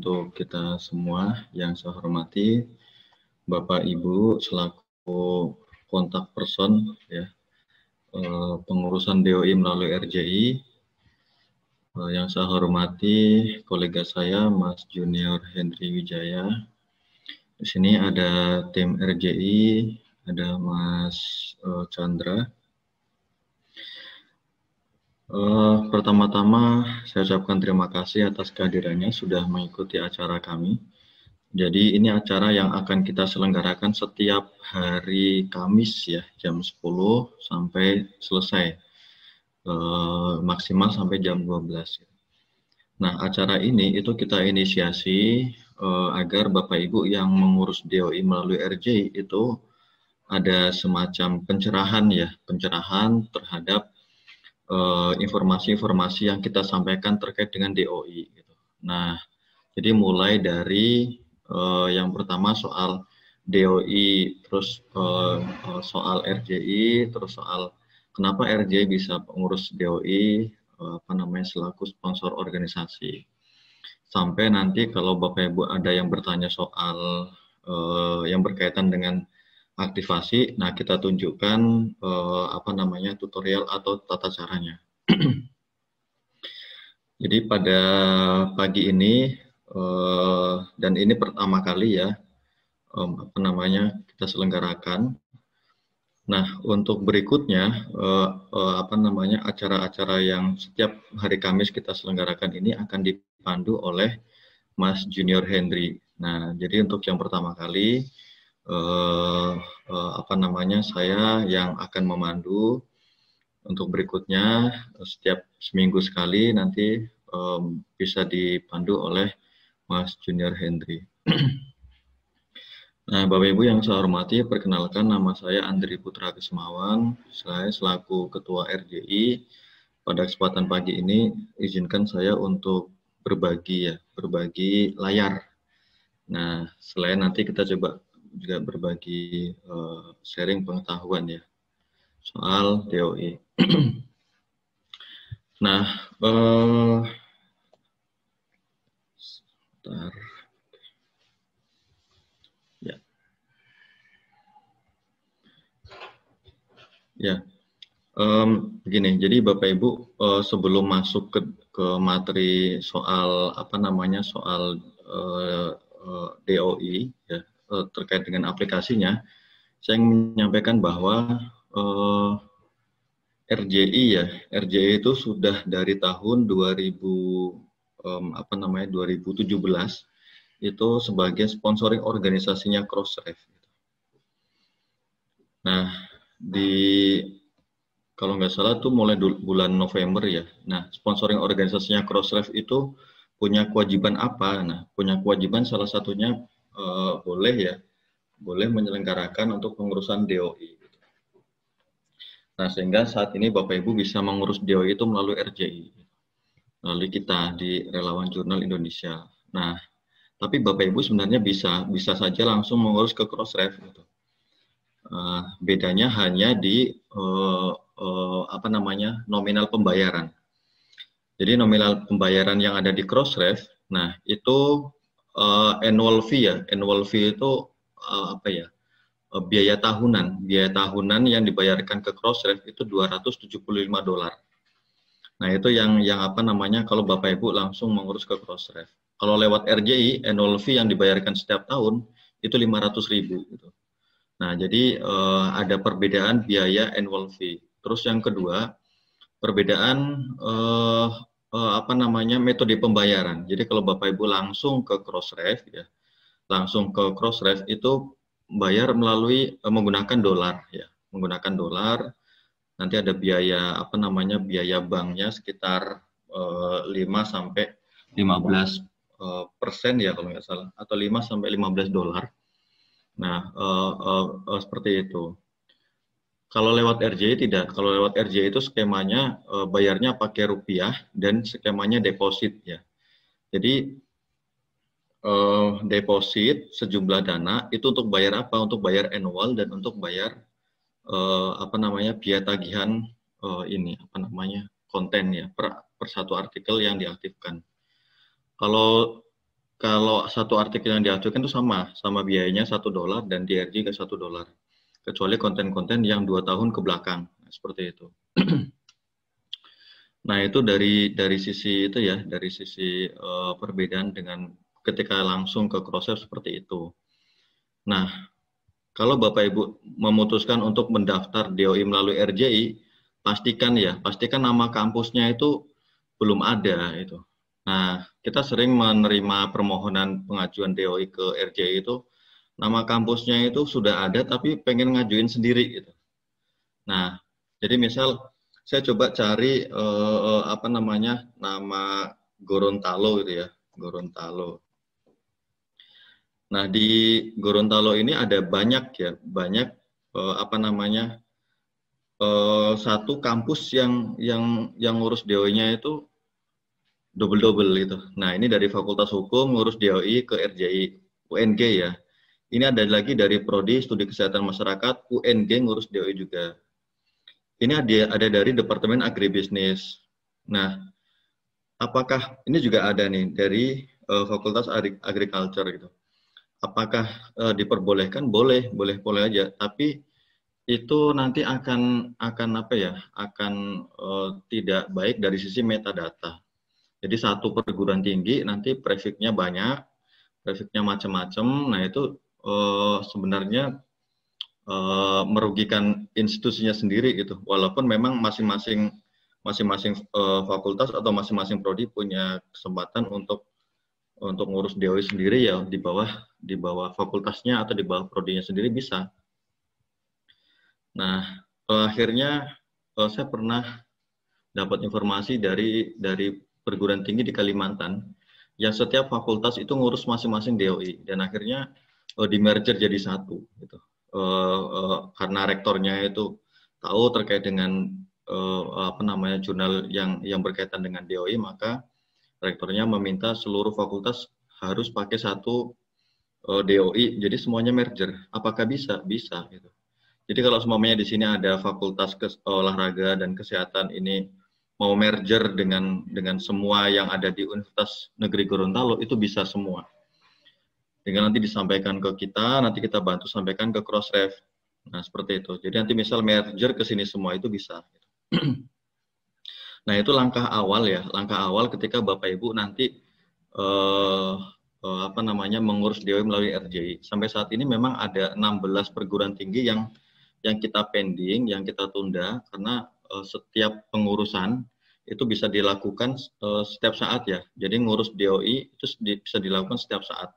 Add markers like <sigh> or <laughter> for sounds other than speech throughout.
untuk kita semua yang saya hormati, Bapak Ibu selaku kontak person ya eh, pengurusan DOI melalui RJI eh, yang saya hormati kolega saya Mas Junior Henry Wijaya. Di sini ada tim RJI, ada Mas eh, Chandra, Uh, pertama-tama saya ucapkan terima kasih atas kehadirannya sudah mengikuti acara kami. Jadi ini acara yang akan kita selenggarakan setiap hari Kamis ya jam 10 sampai selesai uh, maksimal sampai jam 12. Nah acara ini itu kita inisiasi uh, agar Bapak Ibu yang mengurus DOI melalui RJ itu ada semacam pencerahan ya pencerahan terhadap Eh, informasi-informasi uh, yang kita sampaikan terkait dengan DOI. Gitu. Nah, jadi mulai dari uh, yang pertama soal DOI, terus uh, soal RJI, terus soal kenapa RJI bisa mengurus DOI, uh, apa namanya selaku sponsor organisasi. Sampai nanti kalau Bapak Ibu ada yang bertanya soal uh, yang berkaitan dengan aktivasi. Nah, kita tunjukkan eh, apa namanya tutorial atau tata caranya. <clears throat> Jadi pada pagi ini eh, dan ini pertama kali ya eh, apa namanya kita selenggarakan. Nah, untuk berikutnya eh, eh, apa namanya acara-acara yang setiap hari Kamis kita selenggarakan ini akan dipandu oleh Mas Junior Henry. Nah, jadi untuk yang pertama kali uh, uh, apa namanya saya yang akan memandu untuk berikutnya setiap seminggu sekali nanti um, bisa dipandu oleh Mas Junior Hendri. <clears throat> Nah, Bapak Ibu yang saya hormati, perkenalkan nama saya Andri Putra Kesemawan. Saya selaku Ketua RJI. Pada kesempatan pagi ini, izinkan saya untuk berbagi ya, berbagi layar. Nah, selain nanti kita coba juga berbagi uh, sharing pengetahuan ya soal DOE. <clears throat> nah, eh, sebentar. Ya. Ya. Um, begini, jadi Bapak Ibu uh, sebelum masuk ke ke materi soal apa namanya soal uh, uh, DOI e, ya uh, terkait dengan aplikasinya, saya ingin menyampaikan bahwa uh, eh, RJI ya, RJI itu sudah dari tahun 2000 um, apa namanya 2017 itu sebagai sponsoring organisasinya Crossref. Nah, di kalau nggak salah tuh mulai bulan November ya. Nah, sponsoring organisasinya Crossref itu punya kewajiban apa? Nah, punya kewajiban salah satunya uh, boleh ya, boleh menyelenggarakan untuk pengurusan DOI. Gitu. Nah, sehingga saat ini Bapak Ibu bisa mengurus DOI itu melalui RJI, melalui kita di Relawan Jurnal Indonesia. Nah, tapi Bapak Ibu sebenarnya bisa bisa saja langsung mengurus ke Crossref. Gitu. Uh, bedanya hanya di uh, uh, apa namanya nominal pembayaran. Jadi nominal pembayaran yang ada di Crossref, nah itu uh, annual fee ya. Annual fee itu uh, apa ya? Uh, biaya tahunan, biaya tahunan yang dibayarkan ke Crossref itu 275 dolar. Nah, itu yang yang apa namanya kalau Bapak Ibu langsung mengurus ke Crossref. Kalau lewat RJI annual fee yang dibayarkan setiap tahun itu ribu gitu. Nah, jadi uh, ada perbedaan biaya annual fee. Terus yang kedua, perbedaan uh, eh, apa namanya metode pembayaran. Jadi kalau Bapak Ibu langsung ke Crossref ya, langsung ke Crossref itu bayar melalui uh, menggunakan dolar ya, menggunakan dolar. Nanti ada biaya apa namanya biaya banknya sekitar uh, eh, 5 sampai 15 uh, eh, persen ya kalau nggak salah atau 5 sampai 15 dolar. Nah, uh, uh, uh, seperti itu. Kalau lewat RJ tidak. Kalau lewat RJ itu skemanya e, bayarnya pakai rupiah dan skemanya deposit ya. Jadi e, deposit sejumlah dana itu untuk bayar apa? Untuk bayar annual dan untuk bayar e, apa namanya biaya tagihan e, ini apa namanya konten ya per, per satu artikel yang diaktifkan. Kalau kalau satu artikel yang diaktifkan itu sama, sama biayanya satu dolar dan DRG ke satu dolar kecuali konten-konten yang dua tahun ke belakang nah, seperti itu <clears throat> nah itu dari dari sisi itu ya dari sisi uh, perbedaan dengan ketika langsung ke cross seperti itu nah kalau bapak ibu memutuskan untuk mendaftar DOI melalui RJI pastikan ya pastikan nama kampusnya itu belum ada itu nah kita sering menerima permohonan pengajuan DOI ke RJI itu nama kampusnya itu sudah ada tapi pengen ngajuin sendiri gitu. Nah, jadi misal saya coba cari eh, eh, apa namanya nama Gorontalo gitu ya, Gorontalo. Nah di Gorontalo ini ada banyak ya, banyak eh, apa namanya eh, satu kampus yang yang yang ngurus DOI-nya itu double double gitu. Nah ini dari Fakultas Hukum ngurus DOI ke RJI UNG ya. Ini ada lagi dari Prodi Studi Kesehatan Masyarakat, UNG ngurus DOI e juga. Ini ada, ada dari Departemen Agribisnis. Nah, apakah ini juga ada nih dari uh, Fakultas Agri Agriculture gitu. Apakah uh, diperbolehkan? Boleh, boleh, boleh aja. Tapi itu nanti akan akan apa ya? Akan uh, tidak baik dari sisi metadata. Jadi satu perguruan tinggi nanti prefiknya banyak, prefiknya macam-macam. Nah itu uh, sebenarnya uh, merugikan institusinya sendiri gitu. Walaupun memang masing-masing masing-masing uh, fakultas atau masing-masing prodi punya kesempatan untuk untuk ngurus DOI sendiri ya di bawah di bawah fakultasnya atau di bawah prodinya sendiri bisa. Nah, uh, akhirnya uh, saya pernah dapat informasi dari dari perguruan tinggi di Kalimantan yang setiap fakultas itu ngurus masing-masing DOI dan akhirnya uh, di merger jadi satu gitu. Uh, uh, karena rektornya itu tahu terkait dengan uh, apa namanya jurnal yang yang berkaitan dengan DOI maka rektornya meminta seluruh fakultas harus pakai satu uh, DOI jadi semuanya merger apakah bisa bisa gitu jadi kalau semuanya di sini ada fakultas kes, olahraga dan kesehatan ini mau merger dengan dengan semua yang ada di Universitas Negeri Gorontalo itu bisa semua tinggal nanti disampaikan ke kita, nanti kita bantu sampaikan ke Crossref. Nah, seperti itu. Jadi nanti misal merger ke sini semua itu bisa. <clears throat> nah, itu langkah awal ya. Langkah awal ketika Bapak Ibu nanti eh, eh, apa namanya mengurus DOI melalui RJI. Sampai saat ini memang ada 16 perguruan tinggi yang yang kita pending, yang kita tunda karena eh, setiap pengurusan itu bisa dilakukan eh, setiap saat ya. Jadi ngurus DOI itu bisa dilakukan setiap saat.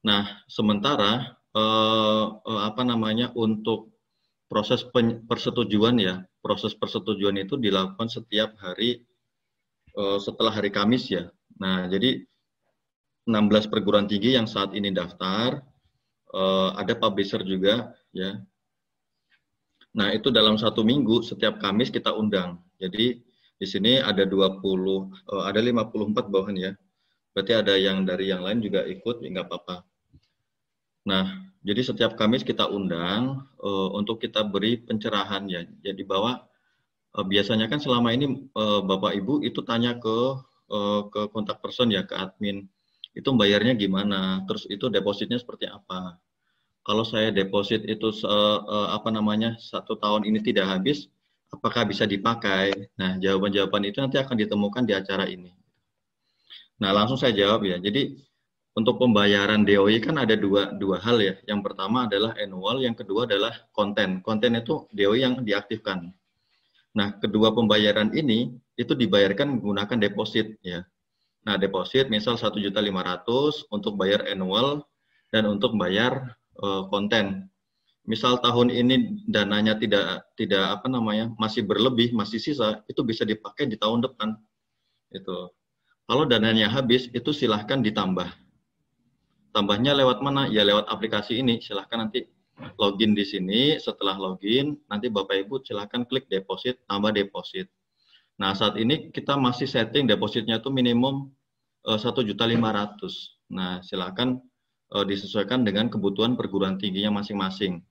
Nah, sementara eh, eh, apa namanya untuk proses persetujuan ya, proses persetujuan itu dilakukan setiap hari eh, setelah hari Kamis ya. Nah, jadi 16 perguruan tinggi yang saat ini daftar, eh, ada publisher juga ya. Nah, itu dalam satu minggu setiap Kamis kita undang. Jadi di sini ada 20 eh, ada 54 bawahan ya. Berarti ada yang dari yang lain juga ikut, ya, nggak apa-apa Nah, jadi setiap Kamis kita undang uh, untuk kita beri pencerahan ya. Jadi bahwa uh, biasanya kan selama ini uh, Bapak Ibu itu tanya ke uh, ke kontak person ya ke admin itu bayarnya gimana, terus itu depositnya seperti apa. Kalau saya deposit itu uh, uh, apa namanya satu tahun ini tidak habis, apakah bisa dipakai? Nah, jawaban-jawaban itu nanti akan ditemukan di acara ini. Nah, langsung saya jawab ya. Jadi untuk pembayaran DOI kan ada dua, dua hal ya. Yang pertama adalah annual, yang kedua adalah konten. Konten itu DOI yang diaktifkan. Nah, kedua pembayaran ini itu dibayarkan menggunakan deposit ya. Nah, deposit misal 1.500 untuk bayar annual dan untuk bayar uh, konten. Misal tahun ini dananya tidak tidak apa namanya, masih berlebih, masih sisa, itu bisa dipakai di tahun depan. Itu. Kalau dananya habis, itu silahkan ditambah Tambahnya lewat mana? Ya lewat aplikasi ini. Silahkan nanti login di sini. Setelah login, nanti Bapak Ibu silahkan klik deposit, tambah deposit. Nah, saat ini kita masih setting depositnya itu minimum eh, satu juta lima ratus. Nah, silahkan eh, disesuaikan dengan kebutuhan perguruan tingginya masing-masing.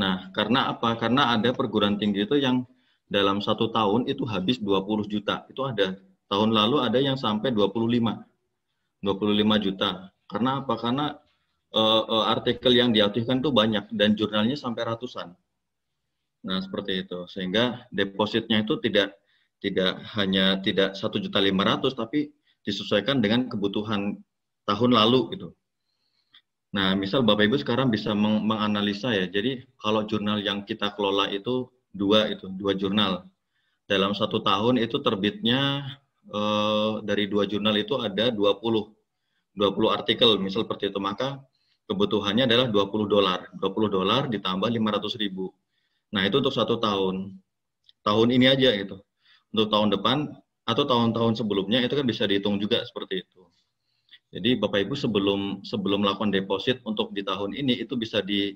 Nah, karena apa? Karena ada perguruan tinggi itu yang dalam satu tahun itu habis 20 juta. Itu ada tahun lalu ada yang sampai 25. 25 juta. Karena apa? Karena uh, uh, artikel yang diaktifkan itu banyak dan jurnalnya sampai ratusan. Nah seperti itu sehingga depositnya itu tidak tidak hanya tidak satu juta lima ratus tapi disesuaikan dengan kebutuhan tahun lalu gitu. Nah misal bapak ibu sekarang bisa meng menganalisa ya. Jadi kalau jurnal yang kita kelola itu dua itu dua jurnal dalam satu tahun itu terbitnya uh, dari dua jurnal itu ada 20 20 artikel misal seperti itu maka kebutuhannya adalah 20 dolar 20 dolar ditambah 500 ribu nah itu untuk satu tahun tahun ini aja itu untuk tahun depan atau tahun-tahun sebelumnya itu kan bisa dihitung juga seperti itu jadi bapak ibu sebelum sebelum melakukan deposit untuk di tahun ini itu bisa di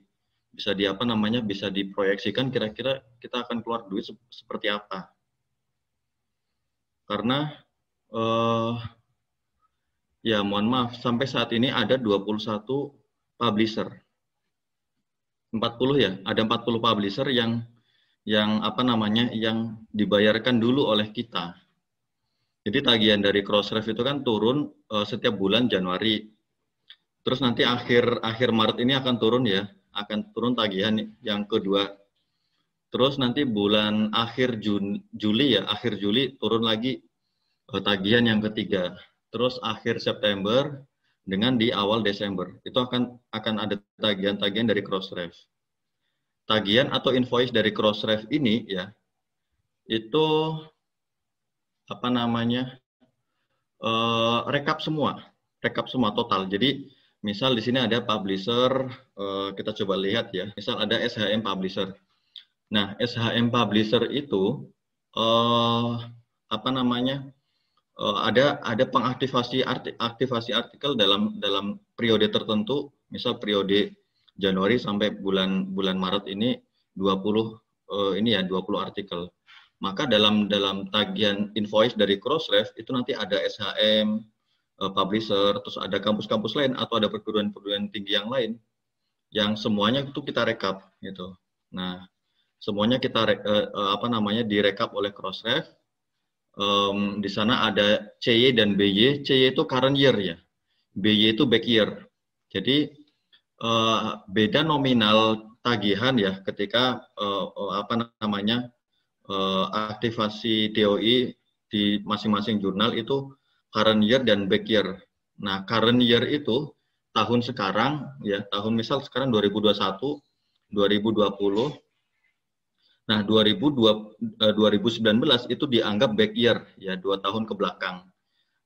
bisa di apa namanya bisa diproyeksikan kira-kira kita akan keluar duit seperti apa karena uh, ya mohon maaf sampai saat ini ada 21 publisher 40 ya ada 40 publisher yang yang apa namanya yang dibayarkan dulu oleh kita jadi tagihan dari Crossref itu kan turun uh, setiap bulan Januari terus nanti akhir akhir Maret ini akan turun ya akan turun tagihan yang kedua Terus nanti bulan akhir Juni, Juli ya, akhir Juli turun lagi eh, tagihan yang ketiga. Terus akhir September dengan di awal Desember. Itu akan akan ada tagihan-tagihan dari Crossref. Tagihan atau invoice dari Crossref ini ya itu apa namanya? Uh, rekap semua, rekap semua total. Jadi misal di sini ada publisher, eh, kita coba lihat ya. Misal ada SHM publisher Nah, SHM publisher itu uh, apa namanya? Uh, ada ada pengaktivasi arti, aktivasi artikel dalam dalam periode tertentu, misal periode Januari sampai bulan bulan Maret ini 20 uh, eh, ini ya 20 artikel. Maka dalam dalam tagihan invoice dari Crossref itu nanti ada SHM uh, publisher, terus ada kampus-kampus lain atau ada perguruan-perguruan tinggi yang lain yang semuanya itu kita rekap gitu. Nah, semuanya kita uh, apa namanya direkap oleh Crossref. Um, di sana ada CY dan BY. CY itu current year ya. BY itu back year. Jadi uh, beda nominal tagihan ya ketika uh, apa namanya uh, aktivasi DOI di masing-masing jurnal itu current year dan back year. Nah, current year itu tahun sekarang ya, tahun misal sekarang 2021, 2020, Nah, 2019 eh, itu dianggap back year, ya dua tahun ke belakang.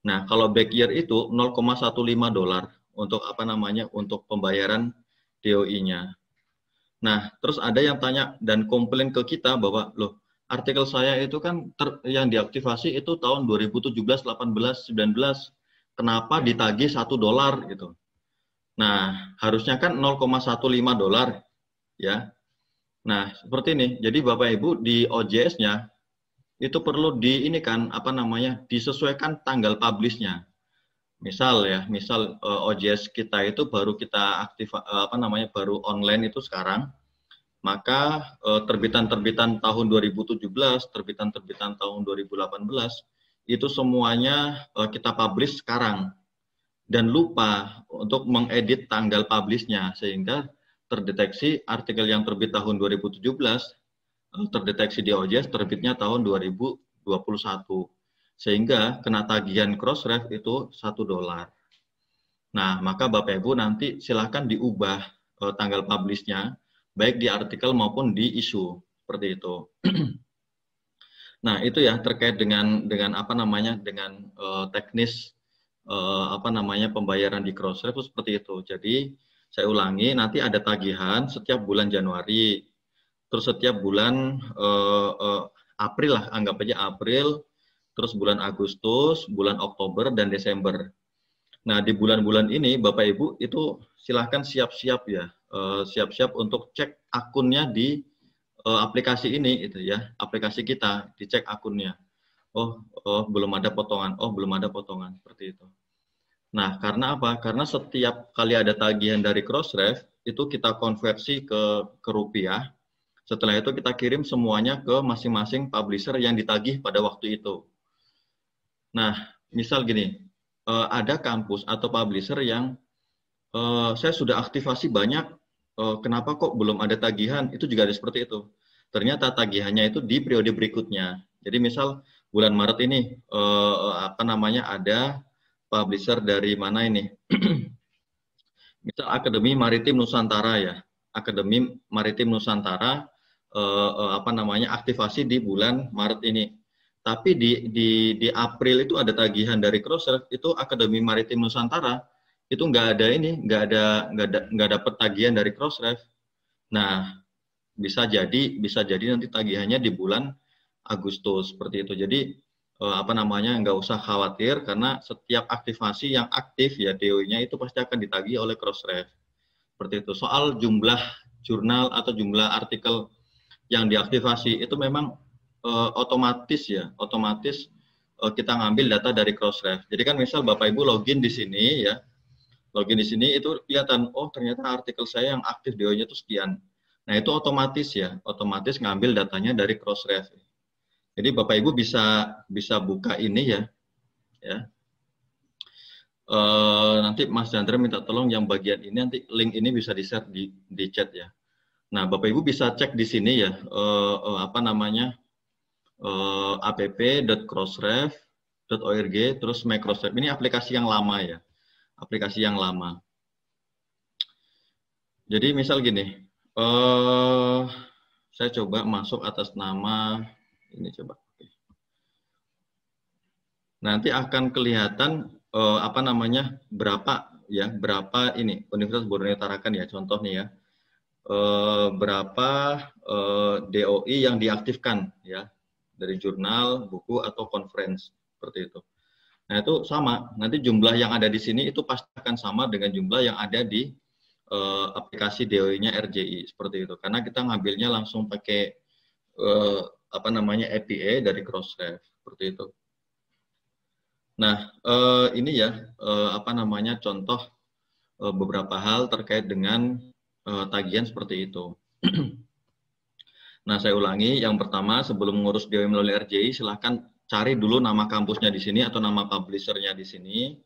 Nah, kalau back year itu 0,15 dolar untuk apa namanya untuk pembayaran DOI-nya. Nah, terus ada yang tanya dan komplain ke kita bahwa loh, artikel saya itu kan ter, yang diaktifasi itu tahun 2017, 18, 19. Kenapa ditagih 1 dolar gitu? Nah, harusnya kan 0,15 dolar ya Nah, seperti ini. Jadi Bapak Ibu di OJS-nya itu perlu di ini kan apa namanya? disesuaikan tanggal publish-nya. Misal ya, misal eh, OJS kita itu baru kita aktif eh, apa namanya? baru online itu sekarang. Maka eh, terbitan-terbitan tahun 2017, terbitan-terbitan tahun 2018 itu semuanya kita publish sekarang dan lupa untuk mengedit tanggal publish-nya sehingga terdeteksi artikel yang terbit tahun 2017 eh, terdeteksi di OJS terbitnya tahun 2021. Sehingga kena tagihan crossref itu satu dolar. Nah, maka Bapak Ibu nanti silahkan diubah eh, tanggal publishnya, baik di artikel maupun di isu, seperti itu. <clears throat> nah, itu ya terkait dengan dengan apa namanya dengan uh, teknis uh, apa namanya pembayaran di crossref seperti itu. Jadi saya ulangi, nanti ada tagihan setiap bulan Januari, terus setiap bulan eh, eh, April lah, anggap aja April, terus bulan Agustus, bulan Oktober, dan Desember. Nah, di bulan-bulan ini, Bapak Ibu itu silahkan siap-siap ya, eh, siap-siap eh, untuk cek akunnya di eh, aplikasi ini, itu ya, aplikasi kita, dicek akunnya. Oh, oh, belum ada potongan. Oh, belum ada potongan seperti itu. Nah, karena apa? Karena setiap kali ada tagihan dari Crossref, itu kita konversi ke, ke rupiah. Setelah itu kita kirim semuanya ke masing-masing publisher yang ditagih pada waktu itu. Nah, misal gini, eh, ada kampus atau publisher yang eh, saya sudah aktivasi banyak, eh, kenapa kok belum ada tagihan? Itu juga ada seperti itu. Ternyata tagihannya itu di periode berikutnya. Jadi misal bulan Maret ini apa namanya ada publisher dari mana ini? <clears throat> Misal Akademi Maritim Nusantara ya, Akademi Maritim Nusantara eh, eh, apa namanya aktivasi di bulan Maret ini. Tapi di, di, di April itu ada tagihan dari Crosser, itu Akademi Maritim Nusantara itu nggak ada ini, nggak ada nggak ada nggak dapat tagihan dari Crossref. Nah, bisa jadi bisa jadi nanti tagihannya di bulan Agustus seperti itu. Jadi Eh, apa namanya nggak usah khawatir karena setiap aktivasi yang aktif ya DOI-nya itu pasti akan ditagi oleh Crossref. Seperti itu. Soal jumlah jurnal atau jumlah artikel yang diaktifasi itu memang uh, otomatis ya, otomatis uh, kita ngambil data dari Crossref. Jadi kan misal Bapak Ibu login di sini ya. Login di sini itu kelihatan oh ternyata artikel saya yang aktif DOI-nya itu sekian. Nah, itu otomatis ya, otomatis ngambil datanya dari Crossref. Jadi Bapak Ibu bisa bisa buka ini ya, ya. E, nanti Mas Chandra minta tolong yang bagian ini nanti link ini bisa di share di, di chat ya. Nah Bapak Ibu bisa cek di sini ya, e, e, apa namanya e, app.crossref.org terus Microsoft. Ini aplikasi yang lama ya, aplikasi yang lama. Jadi misal gini, uh, saya coba masuk atas nama ini coba. Nanti akan kelihatan eh, apa namanya berapa ya berapa ini Universitas Borneo Tarakan ya contohnya ya eh, berapa eh, DOI yang diaktifkan ya dari jurnal, buku atau conference seperti itu. Nah itu sama. Nanti jumlah yang ada di sini itu pasti akan sama dengan jumlah yang ada di eh, aplikasi DOI-nya RJI seperti itu. Karena kita ngambilnya langsung pakai uh, apa namanya EPA dari Crossref seperti itu. Nah, eh, ini ya eh, apa namanya contoh eh, beberapa hal terkait dengan tagihan seperti itu. <clears throat> nah, saya ulangi, yang pertama sebelum mengurus DOI melalui RJI, silahkan cari dulu nama kampusnya di sini atau nama publishernya di sini.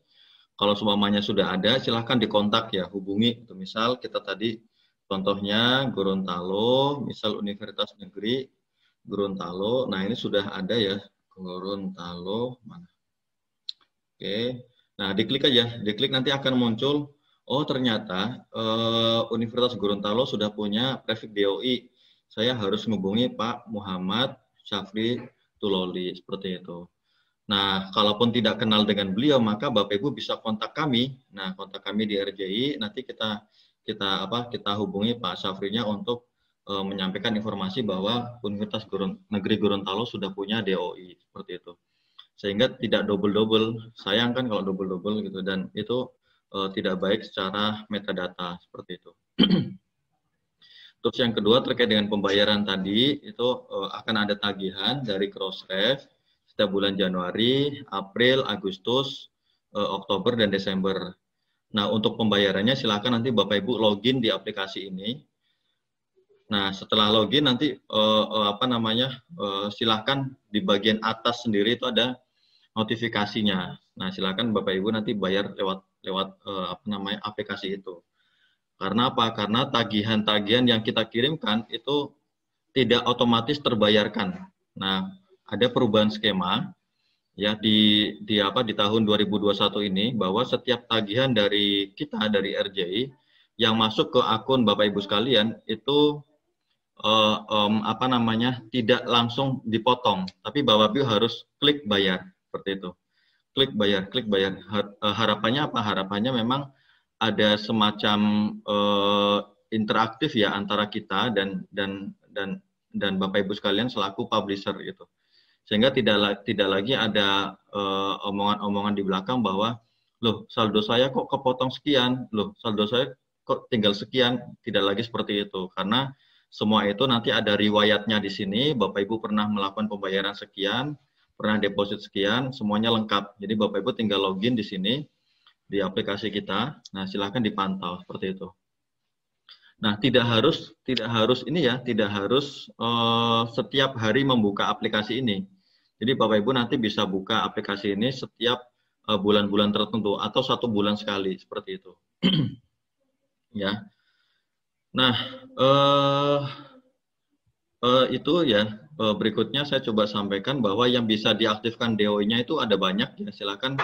Kalau semuanya sudah ada, silahkan dikontak ya, hubungi. Misal kita tadi contohnya Gorontalo, misal Universitas Negeri Gorontalo. Nah, ini sudah ada ya. Gorontalo mana? Oke. Nah, diklik aja. Diklik nanti akan muncul oh ternyata eh, Universitas Gorontalo sudah punya prefik DOI. Saya harus menghubungi Pak Muhammad Syafri Tuloli seperti itu. Nah, kalaupun tidak kenal dengan beliau, maka Bapak Ibu bisa kontak kami. Nah, kontak kami di RJI nanti kita kita apa? Kita hubungi Pak Syafrinya untuk e, menyampaikan informasi bahwa Universitas Gurun, Negeri Gorontalo sudah punya DOI seperti itu. Sehingga tidak double-double, sayang kan kalau double-double gitu dan itu e, tidak baik secara metadata seperti itu. <clears throat> Terus yang kedua terkait dengan pembayaran tadi itu e, akan ada tagihan dari Crossref setiap bulan Januari, April, Agustus, e, Oktober dan Desember. Nah, untuk pembayarannya silakan nanti Bapak Ibu login di aplikasi ini Nah, setelah login nanti uh, uh, apa namanya? Uh, eh, silahkan di bagian atas sendiri itu ada notifikasinya. Nah, silahkan Bapak Ibu nanti bayar lewat lewat uh, apa namanya? aplikasi itu. Karena apa? Karena tagihan-tagihan yang kita kirimkan itu tidak otomatis terbayarkan. Nah, ada perubahan skema ya di di apa di tahun 2021 ini bahwa setiap tagihan dari kita dari RJI yang masuk ke akun Bapak Ibu sekalian itu uh, um, apa namanya tidak langsung dipotong, tapi bapak ibu harus klik bayar seperti itu. Klik bayar, klik bayar. Eh, harapannya apa? Harapannya memang ada semacam uh, interaktif ya antara kita dan dan dan dan Bapak Ibu sekalian selaku publisher itu. Sehingga tidak tidak lagi ada omongan-omongan uh, omongan -omongan di belakang bahwa loh saldo saya kok kepotong sekian, loh saldo saya kok tinggal sekian, tidak lagi seperti itu karena semua itu nanti ada riwayatnya di sini, Bapak Ibu pernah melakukan pembayaran sekian, pernah deposit sekian, semuanya lengkap. Jadi Bapak Ibu tinggal login di sini di aplikasi kita. Nah, silahkan dipantau seperti itu. Nah, tidak harus tidak harus ini ya, tidak harus uh, setiap hari membuka aplikasi ini. Jadi Bapak Ibu nanti bisa buka aplikasi ini setiap eh, bulan-bulan uh, tertentu atau satu bulan sekali seperti itu. <clears throat> ya. Nah, eh, eh, itu ya. Eh, berikutnya saya coba sampaikan bahwa yang bisa diaktifkan DOI-nya itu ada banyak. Ya, silakan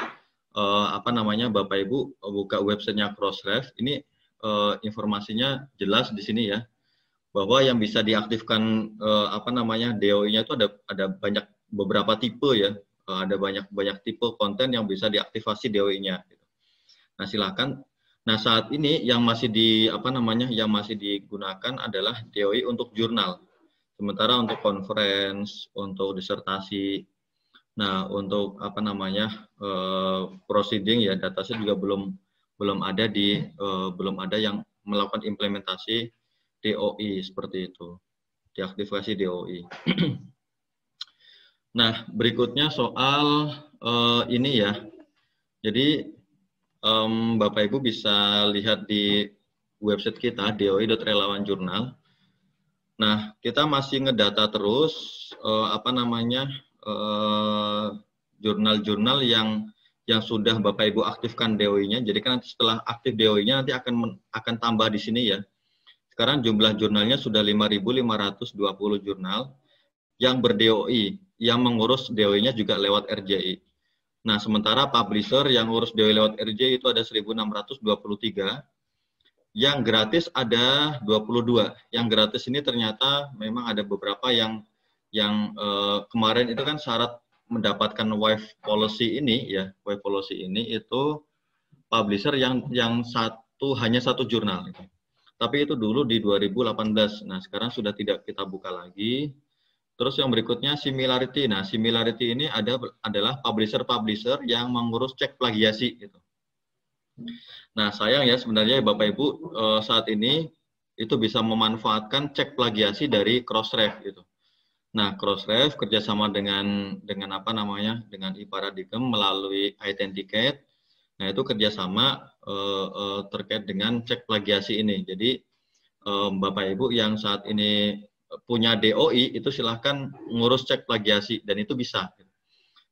eh, apa namanya Bapak Ibu buka websitenya Crossref. Ini eh, informasinya jelas di sini ya bahwa yang bisa diaktifkan eh, apa namanya DOI-nya itu ada ada banyak beberapa tipe ya eh, ada banyak banyak tipe konten yang bisa diaktifasi DOI-nya. Gitu. Nah silakan Nah, saat ini yang masih di apa namanya yang masih digunakan adalah DOI untuk jurnal. Sementara untuk conference, untuk disertasi, nah untuk apa namanya uh, proceeding ya data saya juga belum belum ada di uh, belum ada yang melakukan implementasi DOI seperti itu. diaktifasi DOI. <clears throat> nah, berikutnya soal uh, ini ya. Jadi um, Bapak Ibu bisa lihat di website kita doi.relawanjurnal. Nah, kita masih ngedata terus uh, apa namanya eh, jurnal-jurnal uh, yang yang sudah Bapak Ibu aktifkan DOI-nya. Jadi kan nanti setelah aktif DOI-nya nanti akan akan tambah di sini ya. Sekarang jumlah jurnalnya sudah 5.520 jurnal yang berDOI yang mengurus DOI-nya juga lewat RJI. Nah, sementara publisher yang ngurus DOI lewat RJ itu ada 1623 yang gratis ada 22. Yang gratis ini ternyata memang ada beberapa yang yang eh, kemarin itu kan syarat mendapatkan wife policy ini ya, wife policy ini itu publisher yang yang satu hanya satu jurnal. Tapi itu dulu di 2018. Nah, sekarang sudah tidak kita buka lagi Terus yang berikutnya similarity. Nah, similarity ini ada adalah publisher-publisher yang mengurus cek plagiasi gitu. Nah, sayang ya sebenarnya ya, Bapak Ibu eh, saat ini itu bisa memanfaatkan cek plagiasi dari Crossref gitu. Nah, Crossref kerjasama dengan dengan apa namanya? dengan iParadigm melalui Identicate. Nah, itu kerjasama eh, eh, terkait dengan cek plagiasi ini. Jadi eh, Bapak Ibu yang saat ini punya DOI itu silahkan ngurus cek plagiasi dan itu bisa.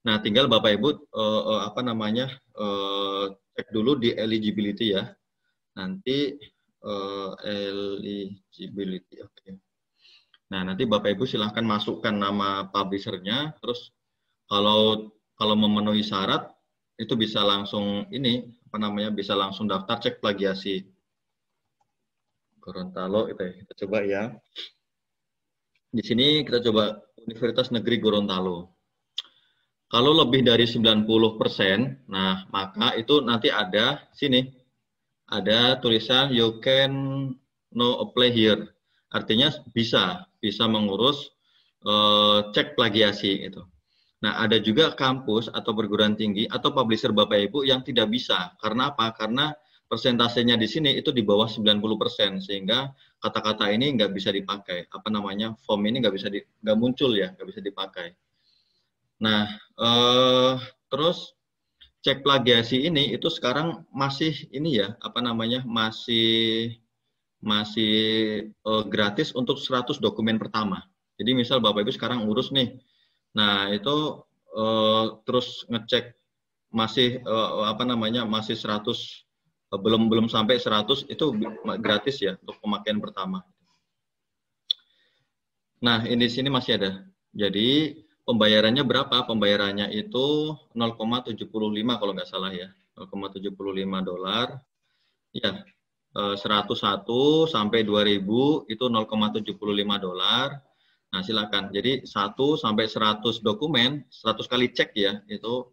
Nah, tinggal Bapak Ibu uh, apa namanya uh, cek dulu di eligibility ya. Nanti uh, eligibility, oke. Okay. Nah, nanti Bapak Ibu silahkan masukkan nama publishernya. Terus kalau kalau memenuhi syarat itu bisa langsung ini apa namanya bisa langsung daftar cek plagiasi. Gorontalo itu ya. Kita coba ya. Di sini kita coba Universitas Negeri Gorontalo. Kalau lebih dari 90%, persen, nah maka itu nanti ada sini. Ada tulisan you can no apply here. Artinya bisa, bisa mengurus uh, cek plagiasi itu. Nah, ada juga kampus atau perguruan tinggi atau publisher Bapak Ibu yang tidak bisa. Karena apa? Karena persentasenya di sini itu di bawah 90% sehingga kata-kata ini nggak bisa dipakai apa namanya form ini nggak bisa di, nggak muncul ya nggak bisa dipakai nah eh, terus cek plagiasi ini itu sekarang masih ini ya apa namanya masih masih eh, gratis untuk 100 dokumen pertama jadi misal bapak ibu sekarang urus nih nah itu eh, terus ngecek masih eh, apa namanya masih 100 belum belum sampai 100 itu gratis ya untuk pemakaian pertama. Nah, ini sini masih ada. Jadi pembayarannya berapa? Pembayarannya itu 0,75 kalau nggak salah ya. 0,75 dolar. Ya, 101 eh, sampai 2000 itu 0,75 dolar. Nah, silakan. Jadi 1 sampai 100 dokumen, 100 kali cek ya, itu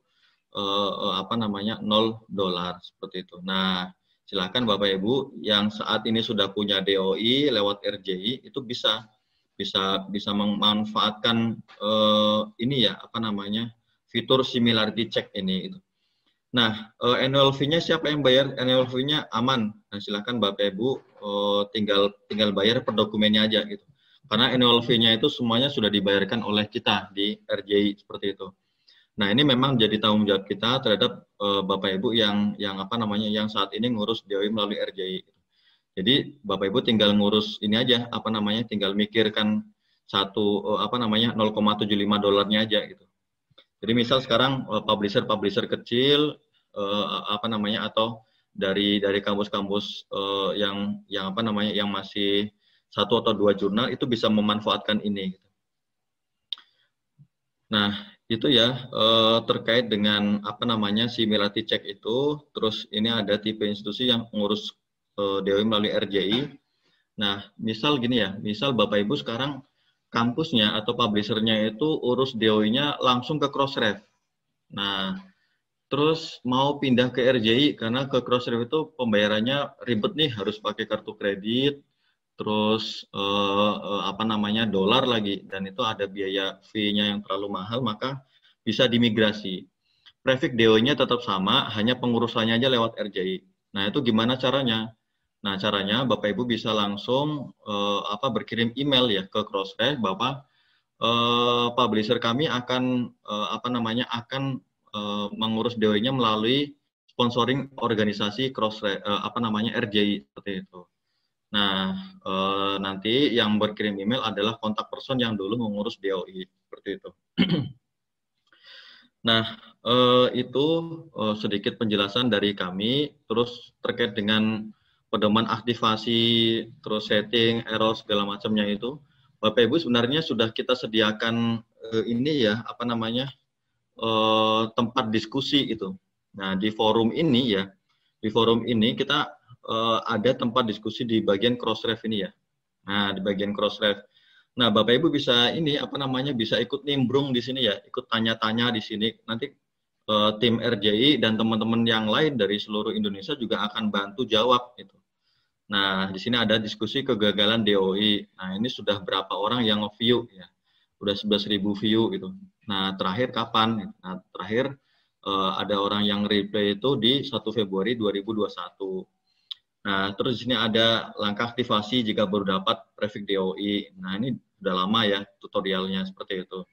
uh, apa namanya 0 dolar seperti itu. Nah, silakan Bapak Ibu yang saat ini sudah punya DOI lewat RJI itu bisa bisa bisa memanfaatkan uh, ini ya apa namanya fitur similarity check ini itu. Nah, uh, annual fee-nya siapa yang bayar? Annual fee-nya aman. Nah, silakan Bapak Ibu uh, tinggal tinggal bayar per dokumennya aja gitu. Karena annual fee-nya itu semuanya sudah dibayarkan oleh kita di RJI seperti itu. Nah, ini memang jadi tanggung jawab kita terhadap uh, Bapak Ibu yang yang apa namanya yang saat ini ngurus DOI melalui RJI. Jadi Bapak Ibu tinggal ngurus ini aja apa namanya tinggal mikirkan satu uh, apa namanya 0,75 dolarnya aja gitu. Jadi misal sekarang eh, publisher-publisher uh, kecil apa namanya atau dari dari kampus-kampus yang yang apa namanya yang masih satu atau dua jurnal itu bisa memanfaatkan ini gitu. Nah, itu ya eh, terkait dengan apa namanya si check itu terus ini ada tipe institusi yang ngurus eh, DOI melalui RJI nah misal gini ya misal Bapak Ibu sekarang kampusnya atau publishernya itu urus DOI-nya langsung ke Crossref nah terus mau pindah ke RJI karena ke Crossref itu pembayarannya ribet nih harus pakai kartu kredit terus eh, eh, apa namanya dolar lagi dan itu ada biaya fee-nya yang terlalu mahal maka bisa dimigrasi. prefix DO-nya tetap sama, hanya pengurusannya aja lewat RJI. Nah, itu gimana caranya? Nah, caranya Bapak Ibu bisa langsung eh, apa berkirim email ya ke Crossref, Bapak eh, publisher kami akan eh, apa namanya akan eh, mengurus DO-nya melalui sponsoring organisasi Crossref eh, apa namanya RJI seperti itu. Nah, e, nanti yang berkirim email adalah kontak person yang dulu mengurus DOI, seperti itu. <clears throat> nah, e, itu e, sedikit penjelasan dari kami, terus terkait dengan pedoman aktivasi, terus setting, error, segala macamnya itu. Bapak Ibu sebenarnya sudah kita sediakan e, ini ya, apa namanya, e, tempat diskusi itu. Nah, di forum ini ya, di forum ini kita uh, ada tempat diskusi di bagian crossref ini ya. Nah, di bagian crossref. Nah, Bapak Ibu bisa ini apa namanya bisa ikut nimbrung di sini ya, ikut tanya-tanya di sini. Nanti uh, tim RJI dan teman-teman yang lain dari seluruh Indonesia juga akan bantu jawab gitu. Nah, di sini ada diskusi kegagalan DOI. Nah, ini sudah berapa orang yang view ya? Sudah 11.000 view gitu. Nah, terakhir kapan? Nah, terakhir uh, ada orang yang replay itu di 1 Februari 2021. Nah, terus di sini ada langkah aktivasi jika baru dapat prefix DOI. Nah, ini sudah lama ya tutorialnya seperti itu.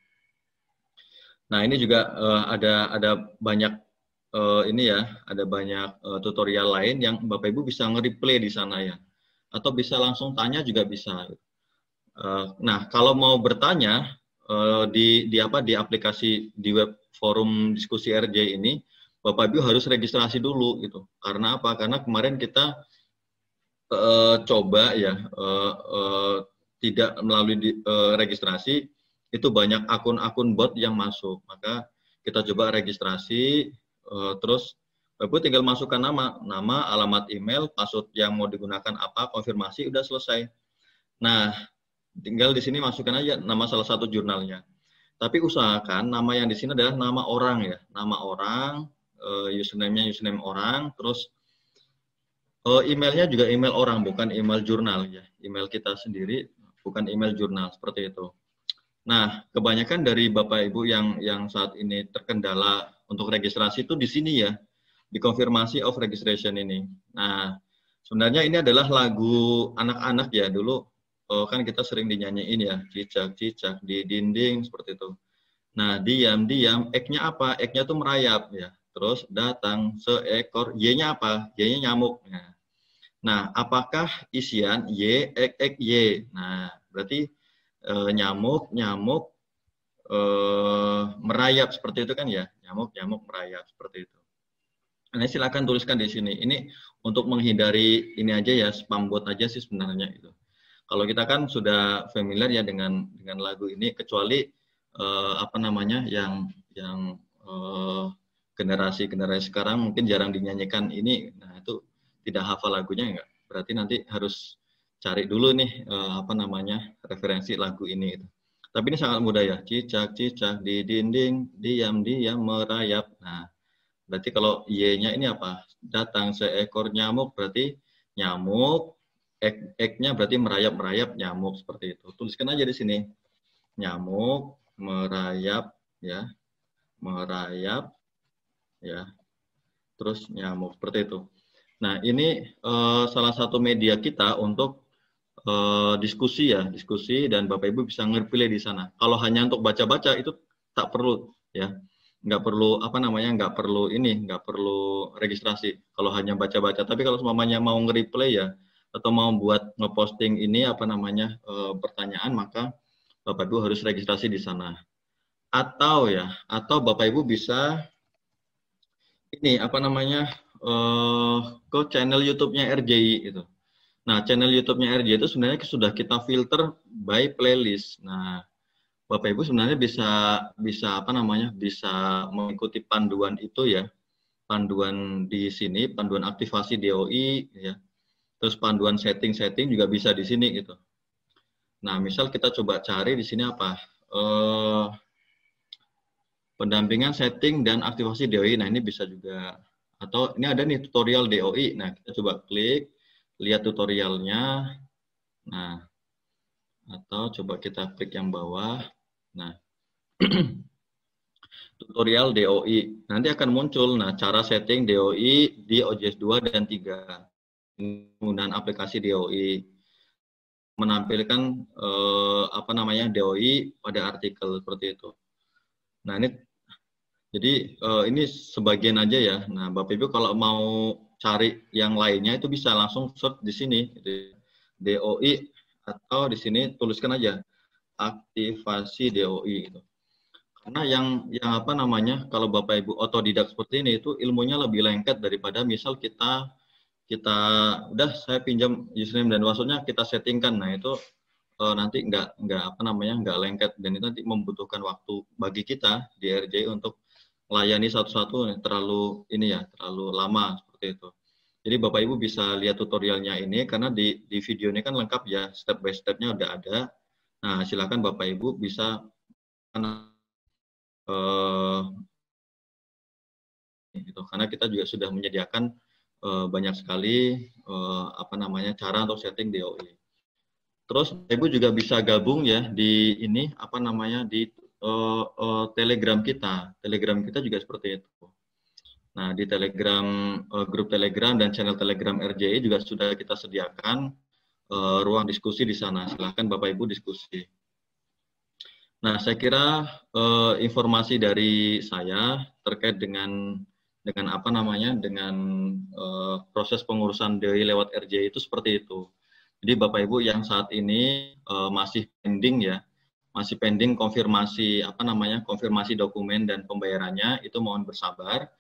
Nah, ini juga uh, ada ada banyak uh, ini ya, ada banyak uh, tutorial lain yang Bapak Ibu bisa nge-replay di sana ya. Atau bisa langsung tanya juga bisa. Uh, nah, kalau mau bertanya uh, di di apa di aplikasi di web forum diskusi RJ ini, Bapak Ibu harus registrasi dulu gitu. Karena apa? Karena kemarin kita uh, coba ya uh, uh, tidak melalui di, uh, registrasi itu banyak akun-akun bot yang masuk maka kita coba registrasi uh, terus Bapak tinggal masukkan nama, nama, alamat email, password yang mau digunakan apa, konfirmasi, udah selesai. Nah, tinggal di sini masukkan aja nama salah satu jurnalnya. Tapi usahakan nama yang di sini adalah nama orang ya, nama orang, username-nya username orang, terus Uh, emailnya juga email orang, bukan email jurnal ya. Email kita sendiri, bukan email jurnal seperti itu. Nah, kebanyakan dari bapak ibu yang yang saat ini terkendala untuk registrasi itu di sini ya, di konfirmasi of registration ini. Nah, sebenarnya ini adalah lagu anak-anak ya dulu uh, kan kita sering dinyanyiin ya, cicak-cicak di dinding seperti itu. Nah, diam-diam, eknya apa? Eknya tuh merayap ya terus datang seekor Y-nya apa? Y-nya nyamuk. Nah, nah, apakah isian Y, X, X, Y? Nah, berarti e, nyamuk, nyamuk e, merayap seperti itu kan ya? Nyamuk, nyamuk merayap seperti itu. Nah, silakan tuliskan di sini. Ini untuk menghindari ini aja ya, spam bot aja sih sebenarnya itu. Kalau kita kan sudah familiar ya dengan dengan lagu ini, kecuali e, apa namanya yang yang e, generasi-generasi sekarang mungkin jarang dinyanyikan ini, nah itu tidak hafal lagunya enggak. Berarti nanti harus cari dulu nih uh, apa namanya referensi lagu ini itu. Tapi ini sangat mudah ya. Cicak-cicak di dinding, diam-diam merayap. Nah, berarti kalau Y-nya ini apa? Datang seekor nyamuk, berarti nyamuk. Ek-nya berarti merayap-merayap nyamuk seperti itu. Tuliskan aja di sini. Nyamuk, merayap, ya. Merayap, ya terus ya, mau seperti itu nah ini uh, salah satu media kita untuk uh, diskusi ya diskusi dan bapak ibu bisa ngerpilih di sana kalau hanya untuk baca-baca itu tak perlu ya nggak perlu apa namanya nggak perlu ini nggak perlu registrasi kalau hanya baca-baca tapi kalau semuanya mau nge-replay ya atau mau buat ngeposting ini apa namanya Uh, pertanyaan maka Bapak Ibu harus registrasi di sana atau ya atau Bapak Ibu bisa ini apa namanya uh, ke channel YouTube-nya RJI itu. Nah, channel YouTube-nya RJI itu sebenarnya sudah kita filter by playlist. Nah, Bapak Ibu sebenarnya bisa bisa apa namanya? bisa mengikuti panduan itu ya. Panduan di sini, panduan aktivasi DOI ya. Terus panduan setting-setting juga bisa di sini gitu. Nah, misal kita coba cari di sini apa? Uh, pendampingan setting dan aktivasi DOI. Nah, ini bisa juga atau ini ada nih tutorial DOI. Nah, kita coba klik, lihat tutorialnya. Nah, atau coba kita klik yang bawah. Nah, <clears throat> tutorial DOI. Nanti akan muncul nah cara setting DOI di OJS 2 dan 3. Penggunaan aplikasi DOI menampilkan eh, apa namanya DOI pada artikel seperti itu. Nah, ini jadi uh, ini sebagian aja ya. Nah, Bapak Ibu kalau mau cari yang lainnya itu bisa langsung search di sini gitu ya. di DOI atau di sini tuliskan aja aktivasi DOI gitu. Karena yang yang apa namanya kalau Bapak Ibu otodidak seperti ini itu ilmunya lebih lengket daripada misal kita kita udah saya pinjam username dan passwordnya kita settingkan. Nah, itu uh, nanti nggak nggak apa namanya nggak lengket dan itu nanti membutuhkan waktu bagi kita di RJ untuk layani satu-satu terlalu ini ya, terlalu lama seperti itu. Jadi Bapak Ibu bisa lihat tutorialnya ini karena di, di video ini kan lengkap ya, step by stepnya udah ada. Nah, silakan Bapak Ibu bisa uh, kan, eh, itu Karena kita juga sudah menyediakan uh, banyak sekali uh, apa namanya cara untuk setting DOI. E. Terus Bapak Ibu juga bisa gabung ya di ini apa namanya di uh, uh, Telegram kita. Telegram kita juga seperti itu. Nah, di Telegram, uh, grup Telegram dan channel Telegram RJI juga sudah kita sediakan uh, ruang diskusi di sana. Silahkan Bapak Ibu diskusi. Nah, saya kira uh, informasi dari saya terkait dengan dengan apa namanya dengan uh, proses pengurusan dari lewat RJI itu seperti itu. Jadi Bapak Ibu yang saat ini uh, masih pending ya masih pending konfirmasi apa namanya konfirmasi dokumen dan pembayarannya itu mohon bersabar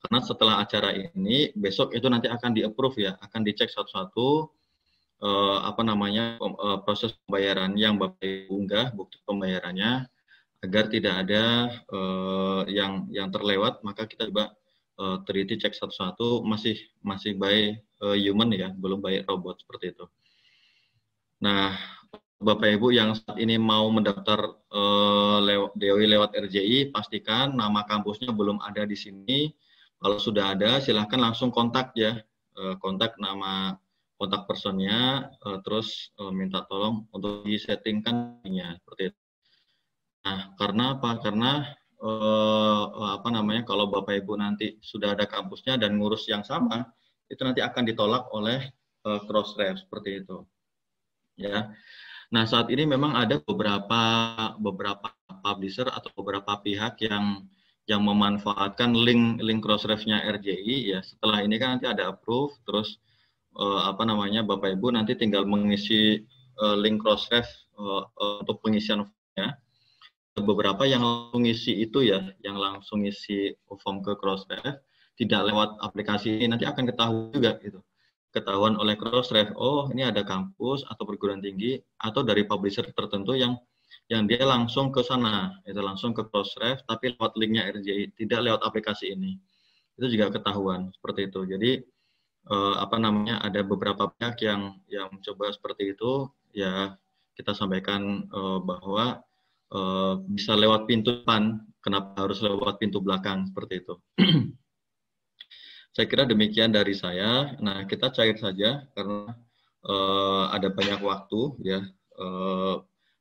karena setelah acara ini besok itu nanti akan di approve ya akan dicek satu-satu eh, apa namanya eh, proses pembayaran yang bapak unggah bukti pembayarannya agar tidak ada eh, yang yang terlewat maka kita coba eh, teliti cek satu-satu masih masih baik eh, human ya belum baik robot seperti itu nah Bapak Ibu yang saat ini mau mendaftar uh, lewat DOI lewat RJI, pastikan nama kampusnya belum ada di sini. Kalau sudah ada, silahkan langsung kontak ya, uh, kontak nama kontak personnya, uh, terus uh, minta tolong untuk disettingkannya seperti itu. Nah, karena apa? Karena uh, apa namanya? Kalau Bapak Ibu nanti sudah ada kampusnya dan ngurus yang sama, itu nanti akan ditolak oleh cross Crossref seperti itu. Ya. Nah, saat ini memang ada beberapa beberapa publisher atau beberapa pihak yang yang memanfaatkan link link crossref-nya RJI ya. Setelah ini kan nanti ada approve terus uh, apa namanya Bapak Ibu nanti tinggal mengisi uh, link crossref uh, eh, untuk pengisian form-nya. Beberapa yang langsung isi itu ya, yang langsung isi form ke crossref tidak lewat aplikasi ini nanti akan ketahui juga gitu ketahuan oleh Crossref, oh ini ada kampus atau perguruan tinggi atau dari publisher tertentu yang yang dia langsung ke sana, itu langsung ke Crossref, tapi lewat linknya RJI, tidak lewat aplikasi ini. Itu juga ketahuan seperti itu. Jadi eh, apa namanya ada beberapa pihak yang yang mencoba seperti itu, ya kita sampaikan eh, bahwa eh, bisa lewat pintu depan, kenapa harus lewat pintu belakang seperti itu. <clears throat> Saya kira demikian dari saya. Nah, kita cair saja karena uh, ada banyak waktu ya. Uh,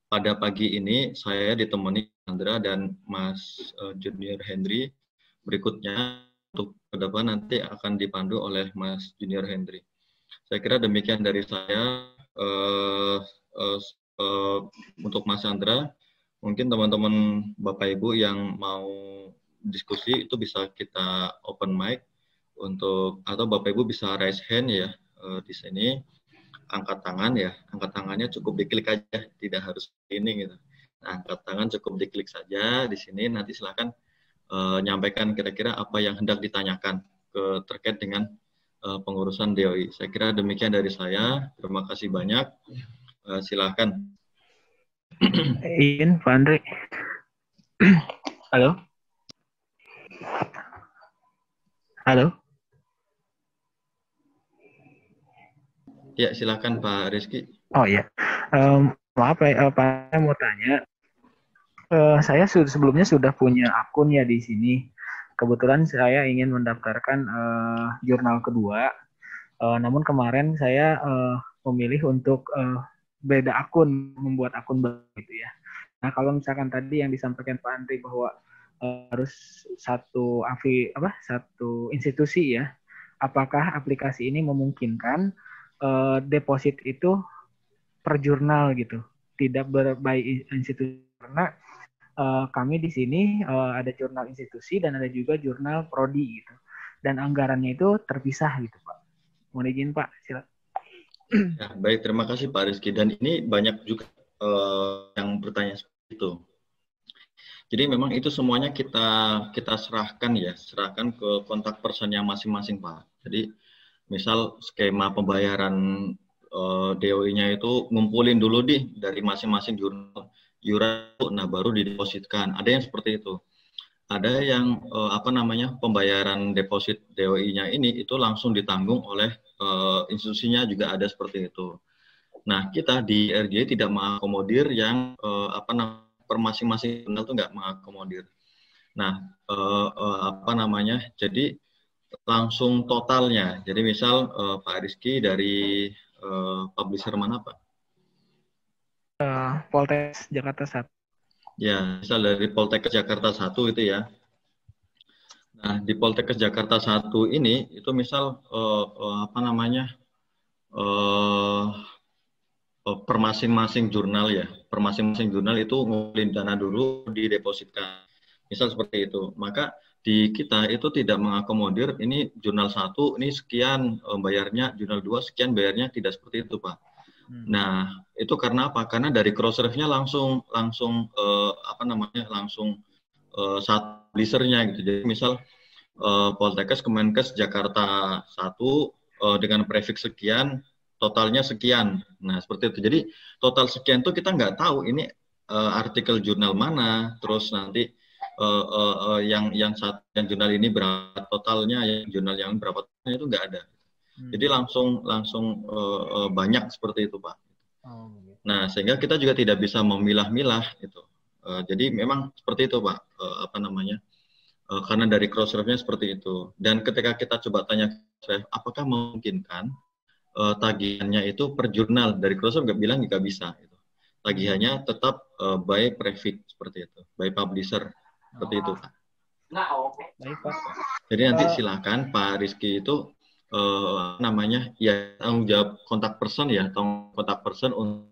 pada pagi ini saya ditemani Andra dan Mas uh, Junior Henry. Berikutnya untuk ke depan nanti akan dipandu oleh Mas Junior Henry. Saya kira demikian dari saya. Uh, uh, uh, untuk Mas Chandra, mungkin teman-teman Bapak Ibu yang mau diskusi itu bisa kita open mic untuk atau Bapak Ibu bisa raise hand ya uh, di sini angkat tangan ya angkat tangannya cukup diklik aja tidak harus ini gitu nah, angkat tangan cukup diklik saja di sini nanti silahkan uh, eh, nyampaikan kira-kira apa yang hendak ditanyakan ke terkait dengan uh, pengurusan DOI saya kira demikian dari saya terima kasih banyak uh, silahkan In Fandri <clears throat> halo halo Ya, silakan Pak Rizky. Oh iya. Um, maaf ya, Pak, saya mau tanya. Uh, saya sebelumnya sudah punya akun ya di sini. Kebetulan saya ingin mendaftarkan uh, jurnal kedua. Uh, namun kemarin saya uh, memilih untuk uh, beda akun, membuat akun baru gitu ya. Nah, kalau misalkan tadi yang disampaikan Pak Andri bahwa uh, harus satu afi apa satu institusi ya. Apakah aplikasi ini memungkinkan uh, deposit itu per jurnal gitu, tidak berbaik institusi karena uh, kami di sini uh, ada jurnal institusi dan ada juga jurnal prodi gitu. Dan anggarannya itu terpisah gitu, Pak. mau izin, Pak. sila Ya, baik, terima kasih Pak Rizky. Dan ini banyak juga uh, yang bertanya seperti itu. Jadi memang itu semuanya kita kita serahkan ya, serahkan ke kontak personnya masing-masing Pak. Jadi misal skema pembayaran uh, eh, DOI-nya itu ngumpulin dulu di dari masing-masing jurnal nah baru didepositkan. Ada yang seperti itu. Ada yang uh, apa namanya pembayaran deposit DOI-nya ini itu langsung ditanggung oleh uh, institusinya juga ada seperti itu. Nah kita di RJ tidak mengakomodir yang uh, apa namanya per masing-masing jurnal itu nggak mengakomodir. Nah, uh, uh, apa namanya? Jadi langsung totalnya. Jadi misal uh, Pak Rizky dari uh, publisher mana Pak? Uh, eh, Poltek Jakarta 1. Ya, misal dari Poltekkes Jakarta Satu itu ya. Nah, di Poltekkes Jakarta Satu ini itu misal uh, uh, apa namanya? Uh, per masing-masing jurnal ya. Per masing-masing jurnal itu ngumpulin dana dulu didepositkan. Misal seperti itu. Maka di kita itu tidak mengakomodir ini jurnal satu ini sekian eh, bayarnya jurnal dua sekian bayarnya tidak seperti itu pak hmm. nah itu karena apa karena dari cross nya langsung langsung eh, apa namanya langsung eh, saat blisernya gitu jadi misal eh, Poltekkes Kemenkes Jakarta satu eh, dengan prefix sekian totalnya sekian nah seperti itu jadi total sekian tuh kita nggak tahu ini eh, artikel jurnal mana terus nanti uh, uh, uh, yang yang saat yang jurnal ini berapa totalnya, yang jurnal yang berapa totalnya itu enggak ada. Hmm. Jadi langsung langsung uh, uh, banyak seperti itu pak. Oh, gitu. Nah sehingga kita juga tidak bisa memilah-milah itu. Uh, jadi memang seperti itu pak uh, apa namanya uh, karena dari cross nya seperti itu. Dan ketika kita coba tanya ref apakah memungkinkan uh, tagihannya itu per jurnal dari cross nggak bilang nggak bisa. itu Tagihannya tetap uh, by prefix seperti itu, by publisher. Seperti itu, Pak. Baik, Pak. Jadi nanti eh, silakan Pak Rizky itu eh, namanya ya tanggung jawab kontak person ya, tanggung kontak person untuk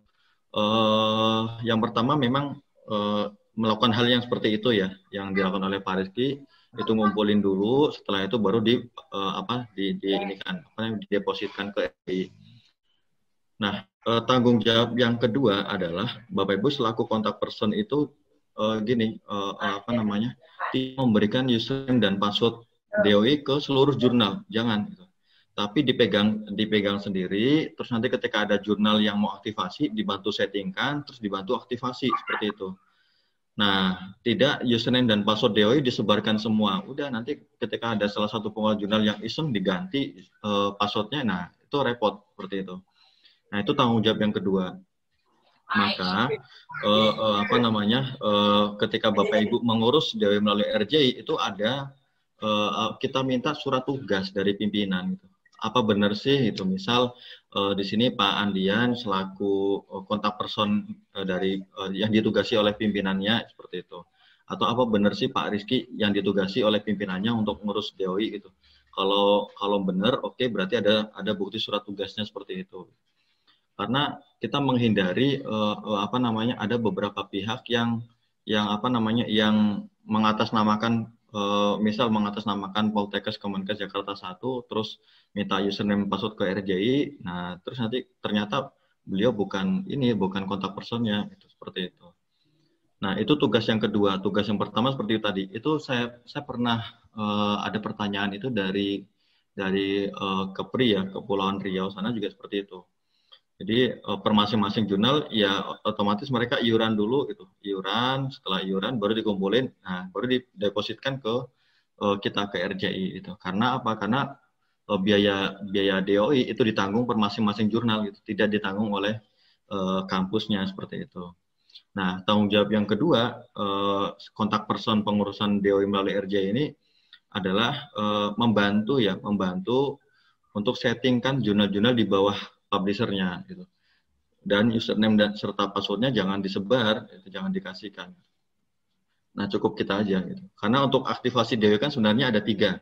eh, yang pertama memang eh, melakukan hal yang seperti itu ya, yang dilakukan oleh Pak Rizky itu ngumpulin dulu, setelah itu baru di eh, apa di, di ini kan apa yang didepositkan ke FI. Nah, eh, tanggung jawab yang kedua adalah Bapak Ibu selaku kontak person itu uh, gini uh, apa namanya memberikan username dan password DOI ke seluruh jurnal jangan gitu. tapi dipegang dipegang sendiri terus nanti ketika ada jurnal yang mau aktivasi dibantu settingkan terus dibantu aktivasi seperti itu nah tidak username dan password DOI disebarkan semua udah nanti ketika ada salah satu pengelola jurnal yang iseng diganti uh, passwordnya nah itu repot seperti itu nah itu tanggung jawab yang kedua maka uh, uh, apa namanya uh, ketika bapak ibu mengurus DW melalui RJ itu ada uh, kita minta surat tugas dari pimpinan gitu apa benar sih itu misal uh, di sini Pak Andian selaku uh, kontak person uh, dari uh, yang ditugasi oleh pimpinannya seperti itu atau apa benar sih Pak Rizky yang ditugasi oleh pimpinannya untuk mengurus DOI itu kalau kalau benar oke okay, berarti ada ada bukti surat tugasnya seperti itu karena kita menghindari uh, apa namanya ada beberapa pihak yang yang apa namanya yang mengatasnamakan uh, misal mengatasnamakan Poltekkes Kemenkes Jakarta 1 terus minta username password ke RJI nah terus nanti ternyata beliau bukan ini bukan kontak personnya itu seperti itu Nah, itu tugas yang kedua. Tugas yang pertama seperti tadi, itu saya saya pernah uh, ada pertanyaan itu dari dari uh, Kepri ya, Kepulauan Riau sana juga seperti itu. Jadi eh, per masing-masing jurnal ya otomatis mereka iuran dulu gitu, iuran, setelah iuran baru dikumpulin, nah baru didepositkan ke eh, kita ke RJI itu. Karena apa? Karena eh, biaya biaya DOI itu ditanggung per masing-masing jurnal gitu, tidak ditanggung oleh kampusnya seperti itu. Nah, tanggung jawab yang kedua kontak person pengurusan DOI melalui RJI ini adalah membantu ya, membantu untuk settingkan jurnal-jurnal di bawah publishernya gitu. Dan username dan serta passwordnya jangan disebar, itu jangan dikasihkan. Nah cukup kita aja gitu. Karena untuk aktivasi DO kan sebenarnya ada tiga.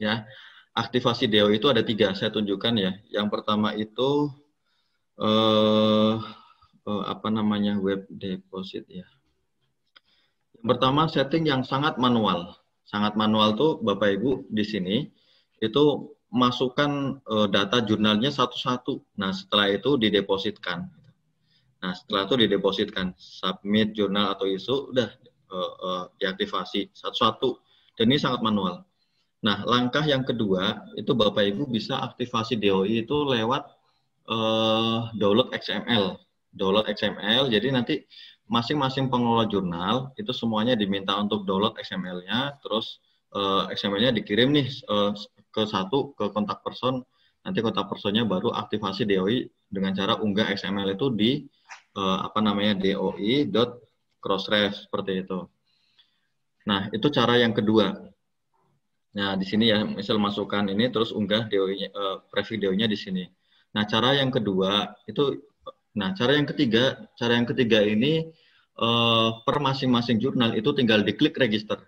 Ya, aktivasi DO itu ada tiga. Saya tunjukkan ya. Yang pertama itu eh, eh, apa namanya web deposit ya. Yang pertama setting yang sangat manual. Sangat manual tuh Bapak Ibu di sini itu masukkan uh, data jurnalnya satu-satu. Nah, setelah itu didepositkan. Nah, setelah itu didepositkan, submit jurnal atau isu, udah uh, uh, diaktifasi satu-satu. Dan ini sangat manual. Nah, langkah yang kedua itu Bapak Ibu bisa aktivasi DOI itu lewat uh, download XML. Download XML, jadi nanti masing-masing pengelola jurnal itu semuanya diminta untuk download XML-nya, terus uh, XML-nya dikirim nih uh, ke satu ke kontak person nanti kontak personnya baru aktivasi DOI dengan cara unggah XML itu di uh, apa namanya DOI dot crossref seperti itu. Nah itu cara yang kedua. Nah di sini ya misal masukkan ini terus unggah DOI DOI nya di sini. Nah cara yang kedua itu nah cara yang ketiga cara yang ketiga ini uh, per masing-masing jurnal itu tinggal diklik register.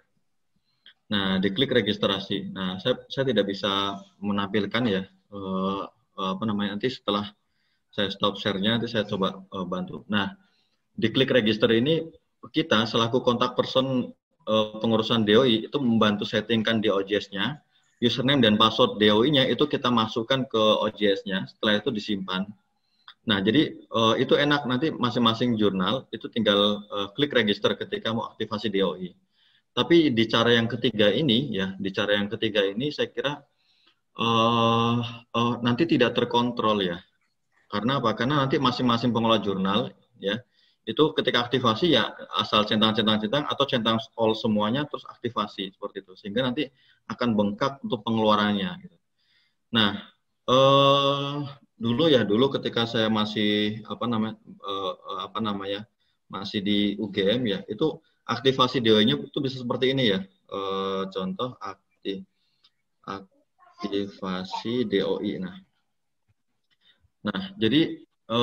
Nah, diklik registrasi. Nah, saya, saya tidak bisa menampilkan ya eh, apa namanya nanti setelah saya stop share-nya nanti saya coba uh, bantu. Nah, diklik register ini kita selaku kontak person eh, pengurusan DOI itu membantu settingkan di OJS-nya, username dan password DOI-nya itu kita masukkan ke OJS-nya, setelah itu disimpan. Nah, jadi uh, itu enak nanti masing-masing jurnal itu tinggal uh, klik register ketika mau aktivasi DOI. Tapi di cara yang ketiga ini, ya, di cara yang ketiga ini saya kira uh, uh, nanti tidak terkontrol ya. Karena apa? Karena nanti masing-masing pengelola jurnal, ya, itu ketika aktivasi ya asal centang-centang-centang atau centang all semuanya terus aktivasi seperti itu sehingga nanti akan bengkak untuk pengeluarannya. Gitu. Nah, uh, dulu ya dulu ketika saya masih apa namanya uh, apa namanya masih di UGM ya itu aktivasi doi nya itu bisa seperti ini ya. E, contoh aktif aktivasi DOI. Nah, nah jadi e,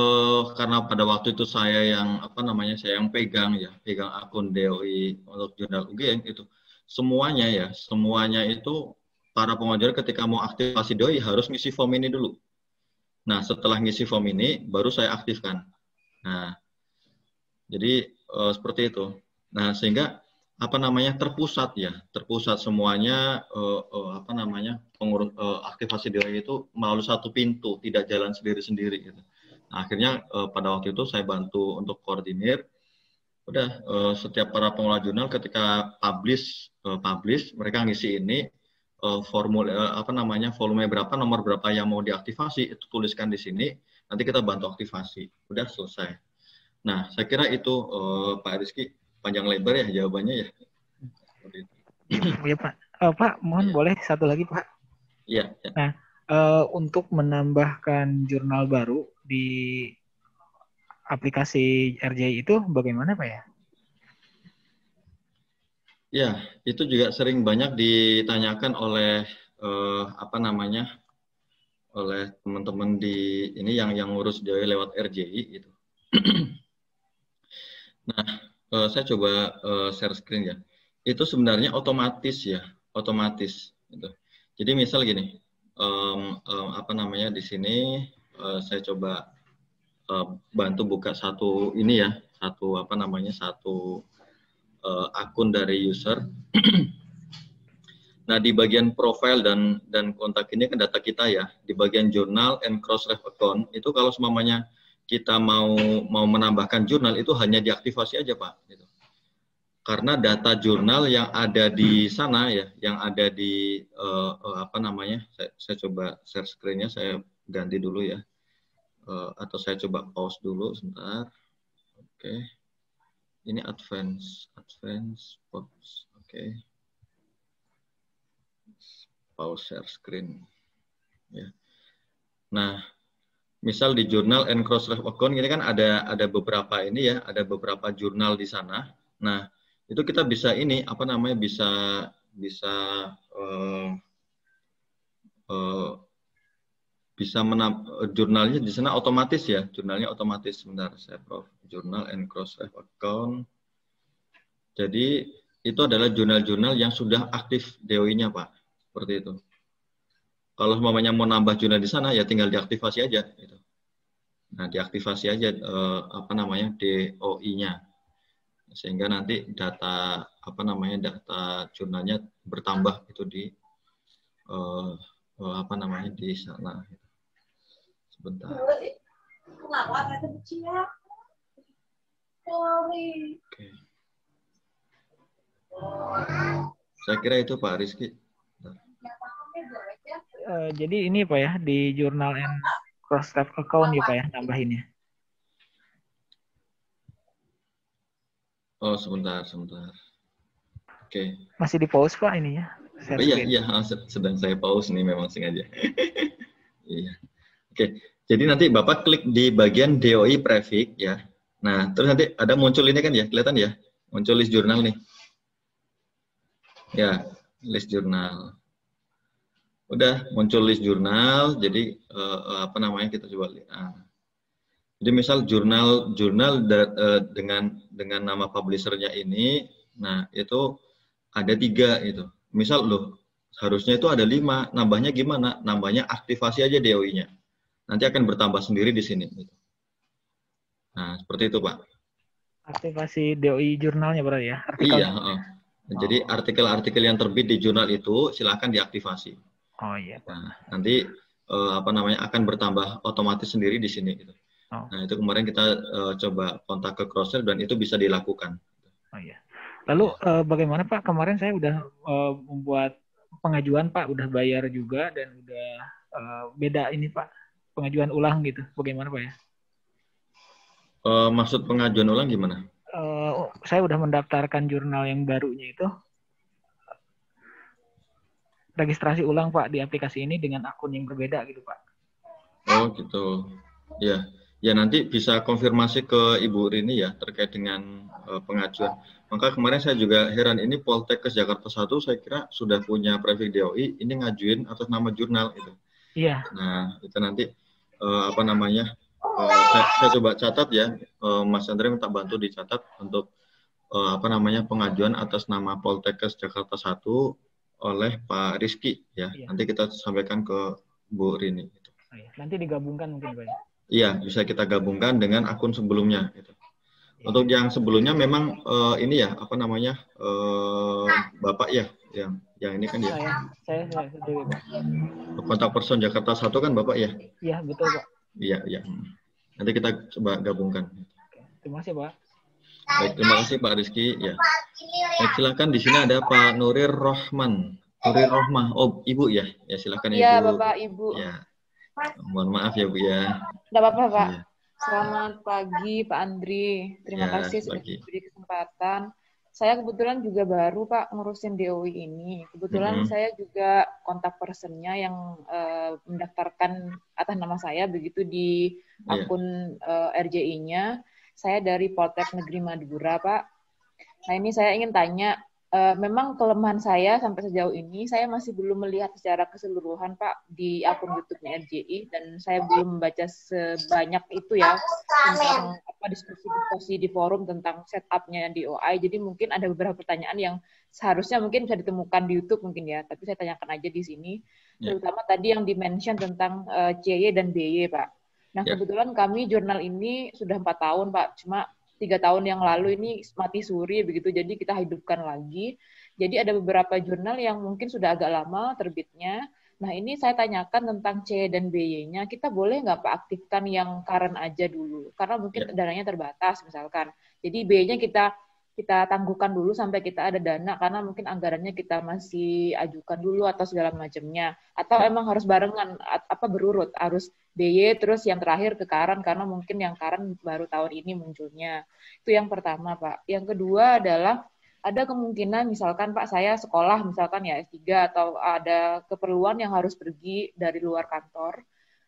karena pada waktu itu saya yang apa namanya saya yang pegang ya, pegang akun DOI untuk jurnal UGM itu semuanya ya, semuanya itu para pengajar ketika mau aktivasi DOI harus ngisi form ini dulu. Nah, setelah ngisi form ini, baru saya aktifkan. Nah, jadi e, seperti itu. Nah, sehingga apa namanya terpusat ya, terpusat semuanya eh, uh, apa namanya pengurus eh, aktivasi diri itu melalui satu pintu, tidak jalan sendiri-sendiri. Gitu. Nah, akhirnya uh, pada waktu itu saya bantu untuk koordinir. Udah uh, setiap para pengelola jurnal ketika publish eh, publish mereka ngisi ini eh, formula eh, apa namanya volume berapa, nomor berapa yang mau diaktifasi itu tuliskan di sini. Nanti kita bantu aktivasi. Udah selesai. Nah, saya kira itu eh, Pak Rizky panjang lebar ya jawabannya ya. <clears throat> Iya Pak. Uh, Pak, mohon ya. boleh satu lagi Pak. Iya. Ya. Nah, uh, untuk menambahkan jurnal baru di aplikasi RJI itu bagaimana Pak ya? Ya, itu juga sering banyak ditanyakan oleh uh, apa namanya oleh teman-teman di ini yang yang ngurus DOE lewat RJI itu. <clears throat> nah, uh, saya coba uh, share screen ya. Itu sebenarnya otomatis ya, otomatis. Gitu. Jadi misal gini, um, um, apa namanya di sini uh, saya coba uh, bantu buka satu ini ya, satu apa namanya satu uh, akun dari user. <clears throat> nah di bagian profile dan dan kontak ini kan data kita ya. Di bagian jurnal and cross reference account itu kalau semuanya kita mau mau menambahkan jurnal itu hanya diaktifasi aja pak gitu. karena data jurnal yang ada di sana ya yang ada di uh, uh, apa namanya saya, saya coba share screennya saya ganti dulu ya uh, atau saya coba pause dulu sebentar oke okay. ini advance advance pause oke okay. pause share screen ya nah misal di jurnal and cross ref account ini kan ada ada beberapa ini ya, ada beberapa jurnal di sana. Nah, itu kita bisa ini apa namanya bisa bisa uh, uh, bisa menap jurnalnya di sana otomatis ya, jurnalnya otomatis sebentar saya prof jurnal and cross ref account. Jadi itu adalah jurnal-jurnal yang sudah aktif DOI-nya Pak, seperti itu kalau mamanya mau nambah jurnal di sana ya tinggal diaktifasi aja gitu. Nah, diaktifasi aja eh, apa namanya DOI-nya. Sehingga nanti data apa namanya data jurnalnya bertambah itu di eh, eh, apa namanya di sana gitu. Sebentar. Oke. Saya kira itu Pak Rizky uh, jadi ini apa ya di jurnal and cross tab account ya Pak ya tambahinnya. Oh sebentar sebentar. Oke. Okay. Masih di pause Pak ini ya? oh, iya iya ah, sedang saya pause nih memang sengaja. <laughs> iya. Oke. Okay. Jadi nanti Bapak klik di bagian DOI prefix ya. Nah, terus nanti ada muncul ini kan ya, kelihatan ya? Muncul list jurnal nih. Ya, list jurnal udah muncul list jurnal jadi uh, apa namanya kita coba lihat nah. jadi misal jurnal jurnal da, uh, dengan dengan nama publishernya ini nah itu ada tiga itu misal loh harusnya itu ada lima nambahnya gimana nambahnya aktivasi aja DOI-nya nanti akan bertambah sendiri di sini gitu. nah seperti itu pak aktivasi DOI jurnalnya berarti ya artikel iya uh. jadi oh. artikel-artikel yang terbit di jurnal itu silahkan diaktifasi Oh iya. Nah, nanti uh, apa namanya akan bertambah otomatis sendiri di sini gitu. Oh. Nah, itu kemarin kita uh, coba kontak ke crosser dan itu bisa dilakukan. Oh iya. Lalu uh, bagaimana Pak? Kemarin saya udah uh, membuat pengajuan Pak, udah bayar juga dan udah uh, beda ini Pak, pengajuan ulang gitu. Bagaimana Pak ya? Uh, maksud pengajuan ulang gimana? Uh, saya udah mendaftarkan jurnal yang barunya itu, registrasi ulang Pak di aplikasi ini dengan akun yang berbeda gitu Pak. Oh gitu. Ya, ya nanti bisa konfirmasi ke Ibu Rini ya terkait dengan uh, pengajuan. Maka kemarin saya juga heran ini Poltekkes Jakarta 1 saya kira sudah punya prefix DOI ini ngajuin atas nama jurnal itu. Iya. Nah, itu nanti uh, apa namanya? Uh, saya, saya coba catat ya. Uh, Mas Andre minta bantu dicatat untuk apa namanya pengajuan atas nama Poltekkes Jakarta 1 oleh Pak Rizky ya. Iya. Nanti kita sampaikan ke Bu Rini. Gitu. Oh, iya. Nanti digabungkan mungkin Pak. Ya? Iya, bisa kita gabungkan dengan akun sebelumnya. Gitu. Iya. Untuk yang sebelumnya memang uh, ini ya apa namanya uh, Bapak ya yang yang ini kan ya. Saya, saya, saya sendiri Pak. Kontak person Jakarta satu kan Bapak ya? Iya betul Pak. Iya iya. Nanti kita coba gabungkan. Terima kasih Pak. Baik, terima kasih Pak Rizky. Ya. Baik, eh, silakan di sini ada Pak Nurir Rohman. Nurir Rohmah, oh Ibu ya. Ya, silakan iya, Ibu. Ya Bapak Ibu. Ya. Mohon maaf ya Bu ya. Tidak apa-apa Pak. Ya. Selamat pagi Pak Andri. Terima ya, kasih sudah pagi. diberi kesempatan. Saya kebetulan juga baru Pak ngurusin DOI ini. Kebetulan -hmm. saya juga kontak personnya yang uh, mendaftarkan atas nama saya begitu di iya. akun yeah. uh, RJI-nya. Saya dari Poltek Negeri Madura, Pak. Nah, ini saya ingin tanya, uh, memang kelemahan saya sampai sejauh ini, saya masih belum melihat secara keseluruhan, Pak, di akun YouTube-nya RJI, dan saya belum membaca sebanyak itu ya, tentang apa diskusi-diskusi di forum tentang setup-nya di OI. Jadi mungkin ada beberapa pertanyaan yang seharusnya mungkin bisa ditemukan di YouTube mungkin ya, tapi saya tanyakan aja di sini, ya. terutama tadi yang dimention tentang uh, eh, CY dan BY, Pak. Nah yeah. kebetulan kami jurnal ini sudah empat tahun Pak, cuma tiga tahun yang lalu ini mati suri begitu, jadi kita hidupkan lagi. Jadi ada beberapa jurnal yang mungkin sudah agak lama terbitnya. Nah ini saya tanyakan tentang C dan BY-nya, kita boleh nggak Pak aktifkan yang current aja dulu? Karena mungkin yeah. dananya terbatas misalkan. Jadi B-nya kita kita tangguhkan dulu sampai kita ada dana karena mungkin anggarannya kita masih ajukan dulu atau segala macamnya atau emang harus barengan apa berurut harus BY terus yang terakhir ke Karan karena mungkin yang Karan baru tahun ini munculnya itu yang pertama Pak yang kedua adalah ada kemungkinan misalkan Pak saya sekolah misalkan ya S3 atau ada keperluan yang harus pergi dari luar kantor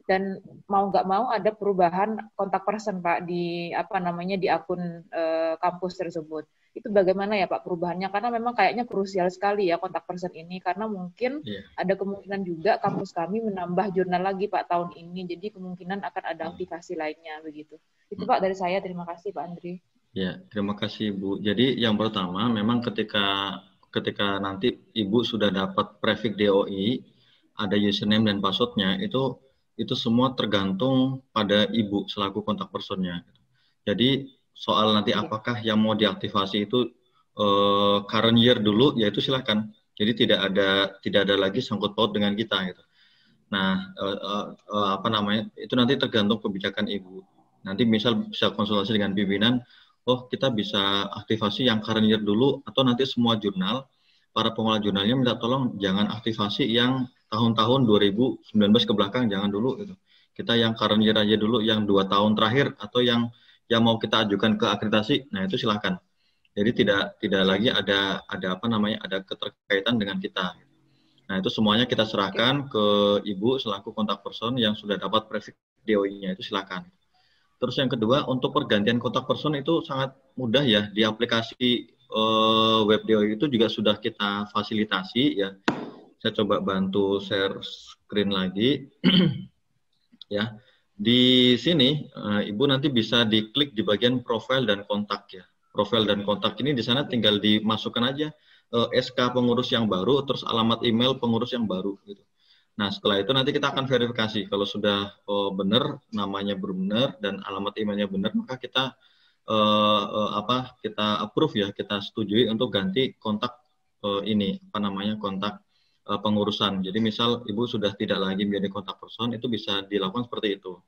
dan mau nggak mau ada perubahan kontak person Pak di apa namanya di akun eh, kampus tersebut. Itu bagaimana ya Pak perubahannya? Karena memang kayaknya krusial sekali ya kontak person ini karena mungkin yeah. ada kemungkinan juga kampus kami menambah jurnal lagi Pak tahun ini. Jadi kemungkinan akan ada hmm. aplikasi hmm. lainnya begitu. Itu hmm. Pak dari saya. Terima kasih Pak Andri. Ya, terima kasih Bu. Jadi yang pertama memang ketika ketika nanti Ibu sudah dapat prefix DOI, ada username dan passwordnya, itu itu semua tergantung pada ibu selaku kontak personnya. Jadi soal nanti apakah yang mau diaktifasi itu uh, current year dulu, ya itu silahkan. Jadi tidak ada tidak ada lagi sangkut paut dengan kita gitu. Nah uh, uh, apa namanya itu nanti tergantung kebijakan ibu. Nanti misal bisa konsultasi dengan pimpinan, oh kita bisa aktivasi yang current year dulu atau nanti semua jurnal para pengelola jurnalnya minta tolong jangan aktivasi yang tahun-tahun 2019 ke belakang jangan dulu gitu. Kita yang current year aja dulu yang dua tahun terakhir atau yang yang mau kita ajukan ke akreditasi, nah itu silakan. Jadi tidak tidak lagi ada ada apa namanya ada keterkaitan dengan kita. Nah itu semuanya kita serahkan ke ibu selaku kontak person yang sudah dapat prefix DOI-nya itu silakan. Terus yang kedua untuk pergantian kontak person itu sangat mudah ya di aplikasi uh, web DOI itu juga sudah kita fasilitasi ya saya coba bantu share screen lagi. <clears throat> ya. Di sini eh, Ibu nanti bisa diklik di bagian profil dan kontak ya. Profil dan kontak ini di sana tinggal dimasukkan aja eh, SK pengurus yang baru terus alamat email pengurus yang baru gitu. Nah, setelah itu nanti kita akan verifikasi kalau sudah oh, benar namanya benar dan alamat emailnya benar maka kita eh, apa kita approve ya, kita setujui untuk ganti kontak eh, ini apa namanya kontak Eh, pengurusan. Jadi misal ibu sudah tidak lagi menjadi kontak person, itu bisa dilakukan seperti itu.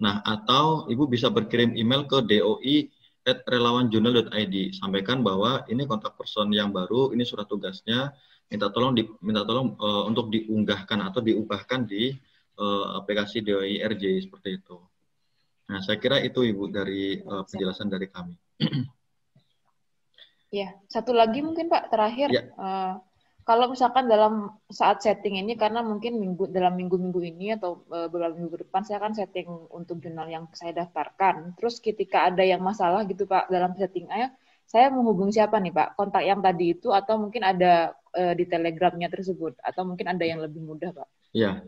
Nah, atau ibu bisa berkirim email ke doi@relawanjurnal.id sampaikan bahwa ini kontak person yang baru, ini surat tugasnya, minta tolong di, minta tolong uh, untuk diunggahkan atau diubahkan di uh, aplikasi DOI RJ seperti itu. Nah, saya kira itu Ibu dari uh, penjelasan dari kami. Ya satu lagi mungkin Pak terakhir. Ya. Uh, kalau misalkan dalam saat setting ini karena mungkin minggu dalam minggu-minggu ini atau eh, beberapa minggu depan saya akan setting untuk jurnal yang saya daftarkan. Terus ketika ada yang masalah gitu Pak dalam setting saya menghubungi siapa nih Pak? Kontak yang tadi itu atau mungkin ada e, di telegramnya tersebut atau mungkin ada yang lebih mudah Pak? Iya.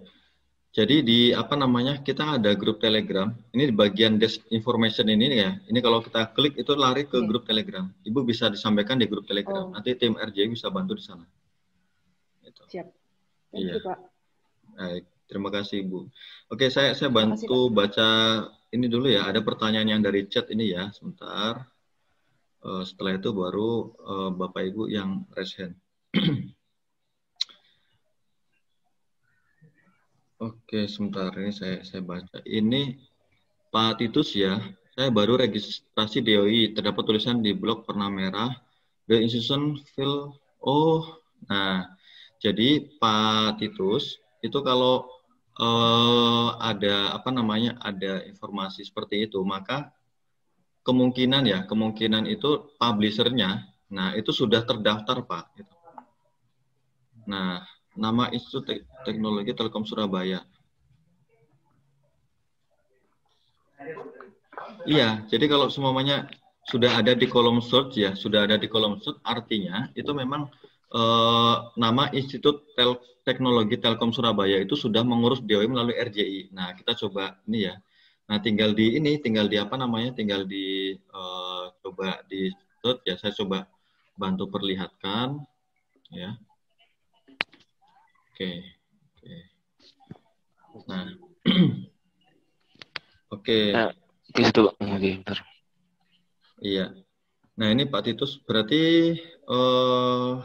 jadi di apa namanya kita ada grup telegram. Ini di bagian desk information ini ya. Ini kalau kita klik itu lari ke iya. grup telegram. Ibu bisa disampaikan di grup telegram. Oh. Nanti tim RJ bisa bantu di sana siap. iya. Baik, terima kasih Bu. Oke, saya saya bantu kasih, baca ini dulu ya. Ada pertanyaan yang dari chat ini ya, sebentar. Uh, setelah itu baru uh, Bapak Ibu yang raise hand. <clears throat> Oke, sebentar ini saya saya baca. Ini Pak Titus ya. Saya baru registrasi DOI. Terdapat tulisan di blog pernah merah. The institution fill. Oh, nah jadi Pak Titus itu kalau eh, ada apa namanya ada informasi seperti itu maka kemungkinan ya kemungkinan itu publishernya nah itu sudah terdaftar Pak. Gitu. Nah nama Institut Teknologi Telkom Surabaya. Iya, jadi kalau semuanya sudah ada di kolom search ya, sudah ada di kolom search artinya itu memang eh, nama Institut Tel Teknologi Telkom Surabaya itu sudah mengurus DOI melalui RJI. Nah, kita coba ini ya. Nah, tinggal di ini, tinggal di apa namanya, tinggal di eh, coba di search ya. Saya coba bantu perlihatkan, ya. Oke, oke. Nah, <clears throat> oke. Okay. Nah, itu oke, bentar. Iya. Nah, ini Pak Titus berarti uh,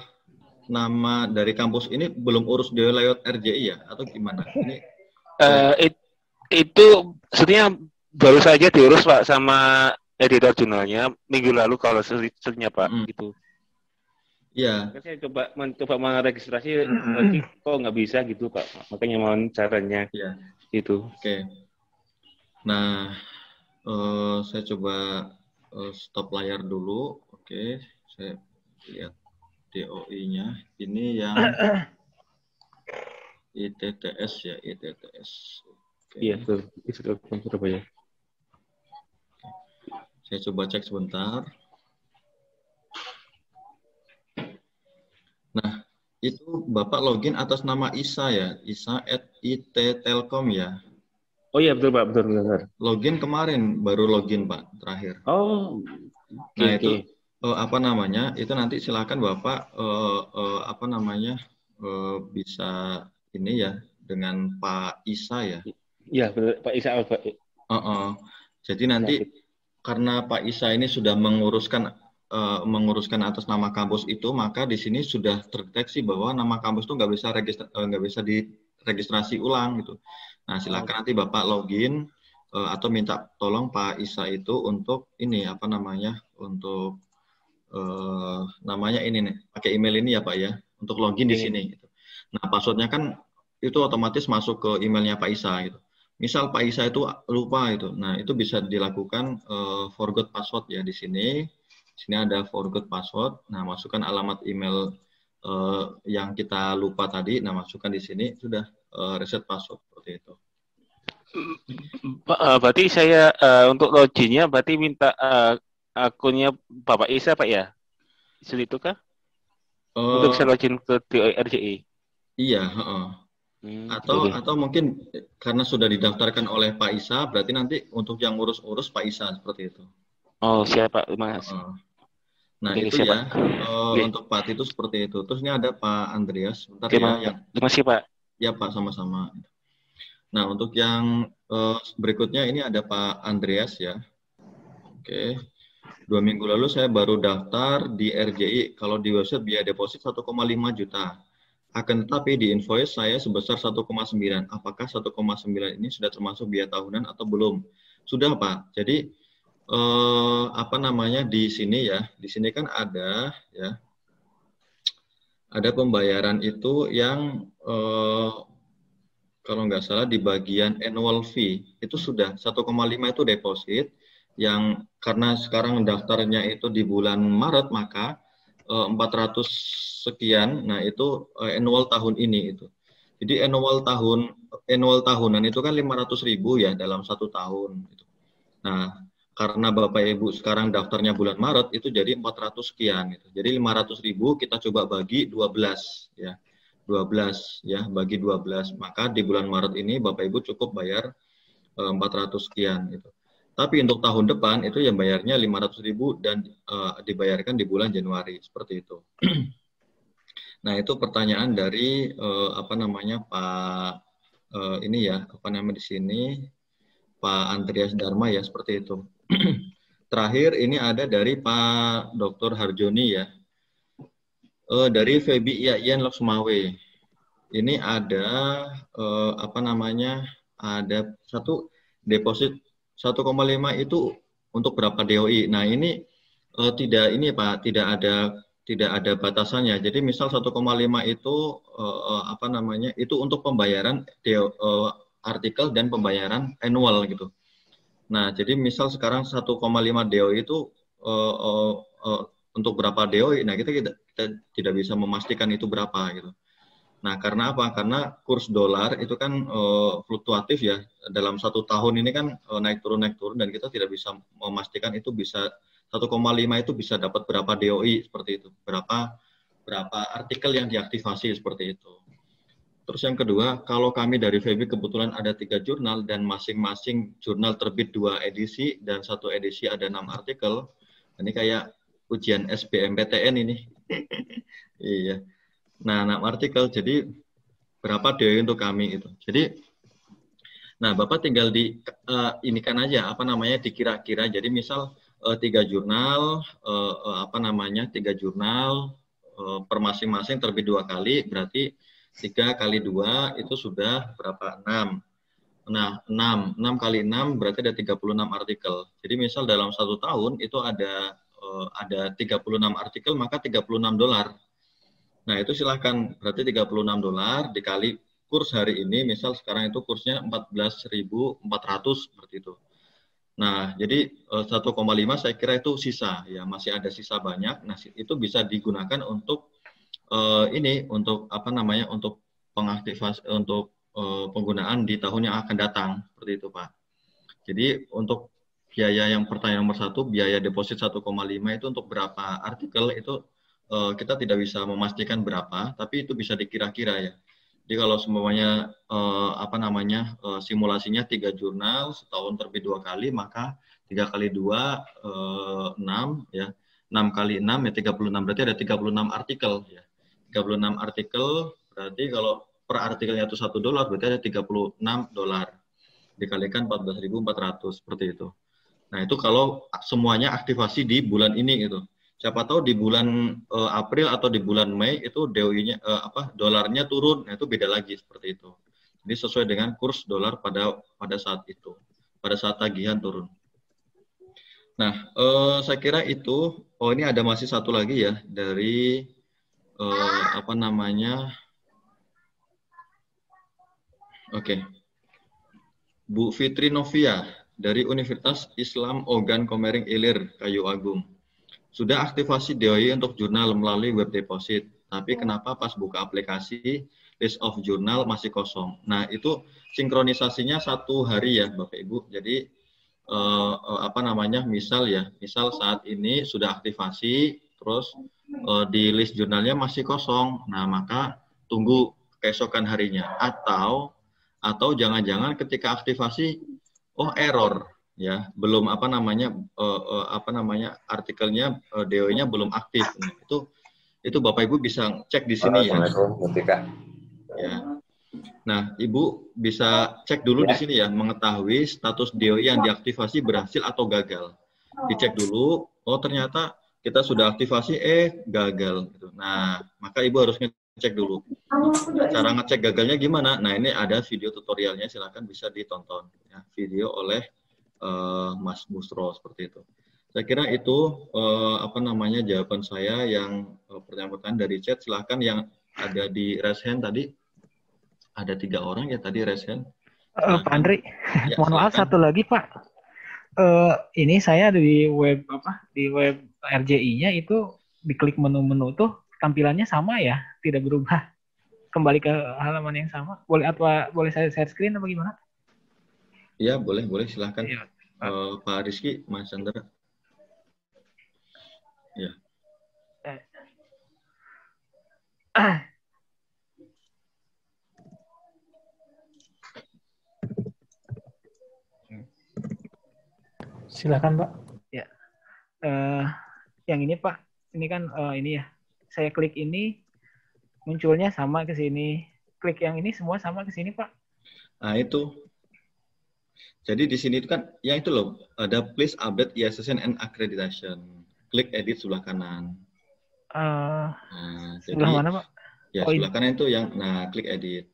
nama dari kampus ini belum urus di layout RJI ya atau gimana? Ini uh, <laughs> it, itu sebenarnya baru saja diurus Pak sama editor jurnalnya minggu lalu kalau selanjutnya Pak hmm. gitu. Iya. Yeah. Saya coba mencoba meregistrasi registrasi hmm, hmm. lagi kok nggak bisa gitu Pak. Makanya mau caranya. Iya. Yeah. Itu. Oke. Okay. Nah, uh, saya coba uh, stop layar dulu. Oke, okay. saya lihat DOI-nya ini yang ITTS <coughs> ya ITTS. Iya betul apa Surabaya. Saya coba cek sebentar. Nah itu bapak login atas nama Isa ya Isa at IT Telkom ya. Oh iya betul pak betul betul. Login kemarin baru login pak terakhir. Oh. Nah okay, itu uh, apa namanya itu nanti silahkan bapak uh, uh, apa namanya uh, bisa ini ya dengan Pak Isa ya. Iya Pak Isa Pak. Uh -uh. Jadi nanti ya. karena Pak Isa ini sudah menguruskan uh, menguruskan atas nama kampus itu maka di sini sudah terdeteksi bahwa nama kampus itu nggak bisa register nggak uh, bisa diregistrasi ulang gitu. Nah silakan nanti Bapak login atau minta tolong Pak Isa itu untuk ini apa namanya untuk eh, namanya ini nih, pakai email ini ya Pak ya, untuk login di sini. Gitu. Nah passwordnya kan itu otomatis masuk ke emailnya Pak Isa gitu. Misal Pak Isa itu lupa itu, nah itu bisa dilakukan uh, forgot password ya di sini. Di sini ada forgot password. Nah masukkan alamat email uh, yang kita lupa tadi. Nah masukkan di sini sudah uh, reset password seperti itu. Pak Berarti saya uh, untuk loginnya berarti minta uh, akunnya Bapak Isa Pak ya? Isil itu kah? Uh, Untuk saya login ke TORJI. Iya, uh. Hmm, atau iya. atau mungkin karena sudah didaftarkan oleh Pak Isa, berarti nanti untuk yang urus-urus Pak Isa seperti itu. Oh, siapa Mas? oh. Nah, Oke, itu siapa? ya oh, untuk Pak itu seperti itu. Terus ini ada Pak Andreas, sebentar Oke, ya. Yang... Terima kasih, Pak. Ya, Pak, sama-sama. Nah, untuk yang uh, berikutnya ini ada Pak Andreas ya. Oke. Dua minggu lalu saya baru daftar di RJI. Kalau di website biaya deposit 1,5 juta. Akan tetapi di invoice saya sebesar 1,9. Apakah 1,9 ini sudah termasuk biaya tahunan atau belum? Sudah Pak. Jadi eh, apa namanya di sini ya? Di sini kan ada ya ada pembayaran itu yang eh, kalau nggak salah di bagian annual fee itu sudah 1,5 itu deposit, yang karena sekarang daftarnya itu di bulan Maret maka uh, eh, 400 sekian nah itu uh, annual tahun ini itu jadi annual tahun annual tahunan itu kan 500 ribu ya dalam satu tahun gitu. nah karena Bapak Ibu sekarang daftarnya bulan Maret itu jadi 400 sekian gitu. jadi 500 ribu kita coba bagi 12 ya 12 ya bagi 12 maka di bulan Maret ini Bapak Ibu cukup bayar 400 eh, sekian itu. Tapi untuk tahun depan itu yang bayarnya ribu dan uh, dibayarkan di bulan Januari seperti itu. <clears throat> nah, itu pertanyaan dari uh, apa namanya Pak uh, ini ya, apa namanya di sini Pak Andreas Dharma ya seperti itu. <clears throat> Terakhir ini ada dari Pak Dr. Harjoni ya. Uh, dari Febi Yayan Loksmawe. Ini ada uh, apa namanya? Ada satu deposit 1,5 itu untuk berapa DOI. Nah, ini uh, tidak ini Pak, tidak ada tidak ada batasannya. Jadi misal 1,5 itu uh, apa namanya? itu untuk pembayaran DO, uh, artikel dan pembayaran annual gitu. Nah, jadi misal sekarang 1,5 DOI itu uh, uh, untuk berapa DOI. Nah, kita, kita kita tidak bisa memastikan itu berapa gitu. Nah, karena apa? Karena kurs dolar itu kan e, fluktuatif ya. Dalam satu tahun ini kan e, naik turun naik turun dan kita tidak bisa memastikan itu bisa 1,5 itu bisa dapat berapa DOI seperti itu, berapa berapa artikel yang diaktifasi seperti itu. Terus yang kedua, kalau kami dari Febi kebetulan ada tiga jurnal dan masing-masing jurnal terbit dua edisi dan satu edisi ada enam artikel. Ini kayak ujian SBMPTN ini. <laughs> iya. Nah, enam artikel. Jadi berapa DOI untuk kami itu. Jadi nah Bapak tinggal di uh, eh, ini kan aja apa namanya dikira-kira. Jadi misal uh, tiga jurnal uh, uh, apa namanya tiga jurnal uh, per masing-masing terbit dua kali berarti tiga kali dua itu sudah berapa enam nah enam enam kali enam berarti ada 36 artikel jadi misal dalam satu tahun itu ada uh, ada 36 artikel maka 36 dolar Nah, itu silahkan. Berarti 36 dolar dikali kurs hari ini, misal sekarang itu kursnya 14.400 seperti itu. Nah, jadi 1,5 eh, saya kira itu sisa ya, masih ada sisa banyak. Nah, itu bisa digunakan untuk uh, ini untuk apa namanya? untuk pengaktifasi untuk uh, penggunaan di tahun yang akan datang seperti itu, Pak. Jadi untuk biaya yang pertanyaan nomor satu, biaya deposit 1,5 itu untuk berapa artikel itu Eh, kita tidak bisa memastikan berapa, tapi itu bisa dikira-kira ya. Jadi kalau semuanya eh, apa namanya uh, simulasinya tiga jurnal setahun terbit dua kali, maka tiga kali dua enam ya, enam kali enam ya tiga puluh enam berarti ada tiga puluh enam artikel ya. tiga puluh enam artikel berarti kalau per artikelnya itu satu dolar berarti ada tiga puluh enam dolar dikalikan empat empat belas ribu ratus seperti itu. Nah itu kalau semuanya aktivasi di bulan ini gitu siapa tahu di bulan uh, April atau di bulan Mei itu DOI-nya uh, eh, apa dolarnya turun, nah, itu beda lagi seperti itu. Jadi sesuai dengan kurs dolar pada pada saat itu, pada saat tagihan turun. Nah, uh, saya kira itu. Oh, ini ada masih satu lagi ya dari uh, apa namanya? Oke, okay. Bu Fitri Novia dari Universitas Islam Ogan Komering Ilir, Kayu Agung. Sudah aktivasi DOI untuk jurnal melalui web deposit, tapi oh. kenapa pas buka aplikasi list of jurnal masih kosong? Nah, itu sinkronisasinya satu hari ya, Bapak Ibu. Jadi eh, eh, apa namanya? Misal ya, misal saat ini sudah aktivasi terus eh, di list jurnalnya masih kosong. Nah, maka tunggu keesokan harinya atau atau jangan-jangan ketika aktivasi oh error ya belum apa namanya uh, uh, apa namanya artikelnya uh, eh, do nya belum aktif nah, itu itu bapak ibu bisa cek di sini ya. ya nah ibu bisa cek dulu ya. di sini ya mengetahui status DO yang diaktifasi berhasil atau gagal dicek dulu oh ternyata kita sudah aktivasi eh gagal nah maka ibu harusnya cek dulu cara ngecek gagalnya gimana nah ini ada video tutorialnya silahkan bisa ditonton ya, video oleh uh, Mas Busro seperti itu. Saya kira itu uh, apa namanya jawaban saya yang uh, eh, pertanyaan dari chat. Silahkan yang ada di raise hand tadi ada tiga orang ya tadi raise hand. Uh, Pak Andri, ya, mohon maaf satu lagi Pak. Uh, ini saya ada di web apa di web RJI-nya itu diklik menu-menu tuh tampilannya sama ya, tidak berubah. Kembali ke halaman yang sama. Boleh atau boleh saya share screen apa gimana? Iya, boleh, boleh. Silahkan. Ya. Uh, Pak Rizky, Mas Chandra. Ya. Eh. Silakan Pak. Ya. Uh, yang ini Pak, ini kan uh, ini ya. Saya klik ini munculnya sama ke sini. Klik yang ini semua sama ke sini Pak. Nah, itu jadi di sini itu kan, ya itu loh, ada please update ISSN e and accreditation. Klik edit sebelah kanan. Uh, nah, sebelah jadi, mana Pak? Ya, oh, sebelah kanan itu yang, nah klik edit.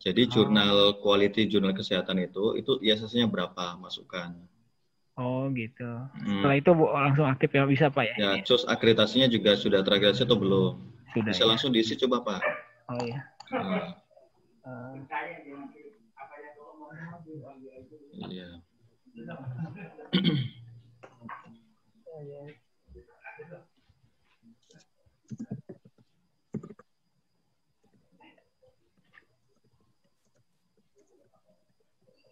Jadi uh, jurnal quality, jurnal kesehatan itu, itu ISSN-nya e berapa masukkan. Oh gitu. Hmm. Setelah itu langsung aktif ya bisa Pak ya? Ya, terus akreditasinya juga sudah terakreditasi atau belum? Sudah. Bisa ya. langsung diisi coba Pak. Oh iya. Uh, Uh. Iya. iya.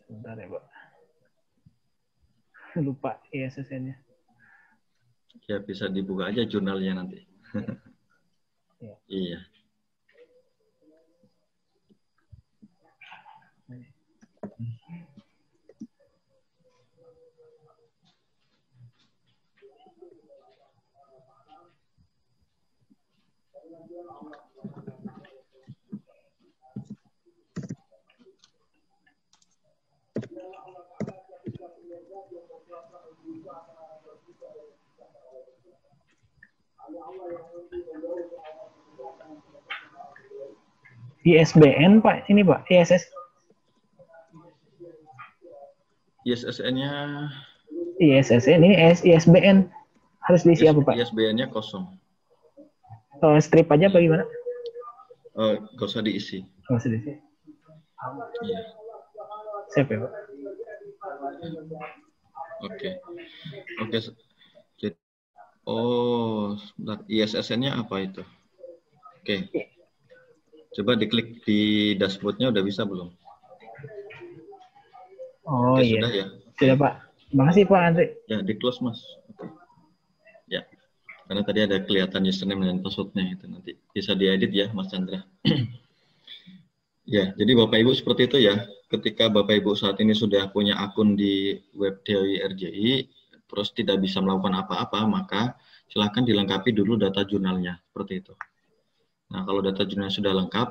Bentar ya, Pak. <laughs> Lupa ISSN-nya. Ya, bisa dibuka aja jurnalnya nanti. <laughs> iya. iya. you. ISBN Pak, ini Pak, ISS. ISSN-nya ISSN ini IS, ISBN harus diisi apa Pak? ISBN-nya kosong. Uh, oh, strip aja apa gimana? Uh, eh, gak usah diisi. Gak usah diisi. Iya. Siap ya, Pak. Oke. Okay. Oke. Okay. Oh, ISSN-nya apa itu? Oke. Okay. Coba diklik di dashboardnya udah bisa belum? Oh okay, iya. Sudah ya. Sudah Pak. Makasih Pak Andri. Ya, di close Mas. Oke. Okay. Ya. Karena tadi ada kelihatan username dan passwordnya itu nanti bisa diedit ya Mas Chandra. <clears throat> ya, jadi Bapak Ibu seperti itu ya. Ketika Bapak Ibu saat ini sudah punya akun di web Dewi RJI, terus tidak bisa melakukan apa-apa, maka silahkan dilengkapi dulu data jurnalnya, seperti itu. Nah, kalau data jurnalnya sudah lengkap,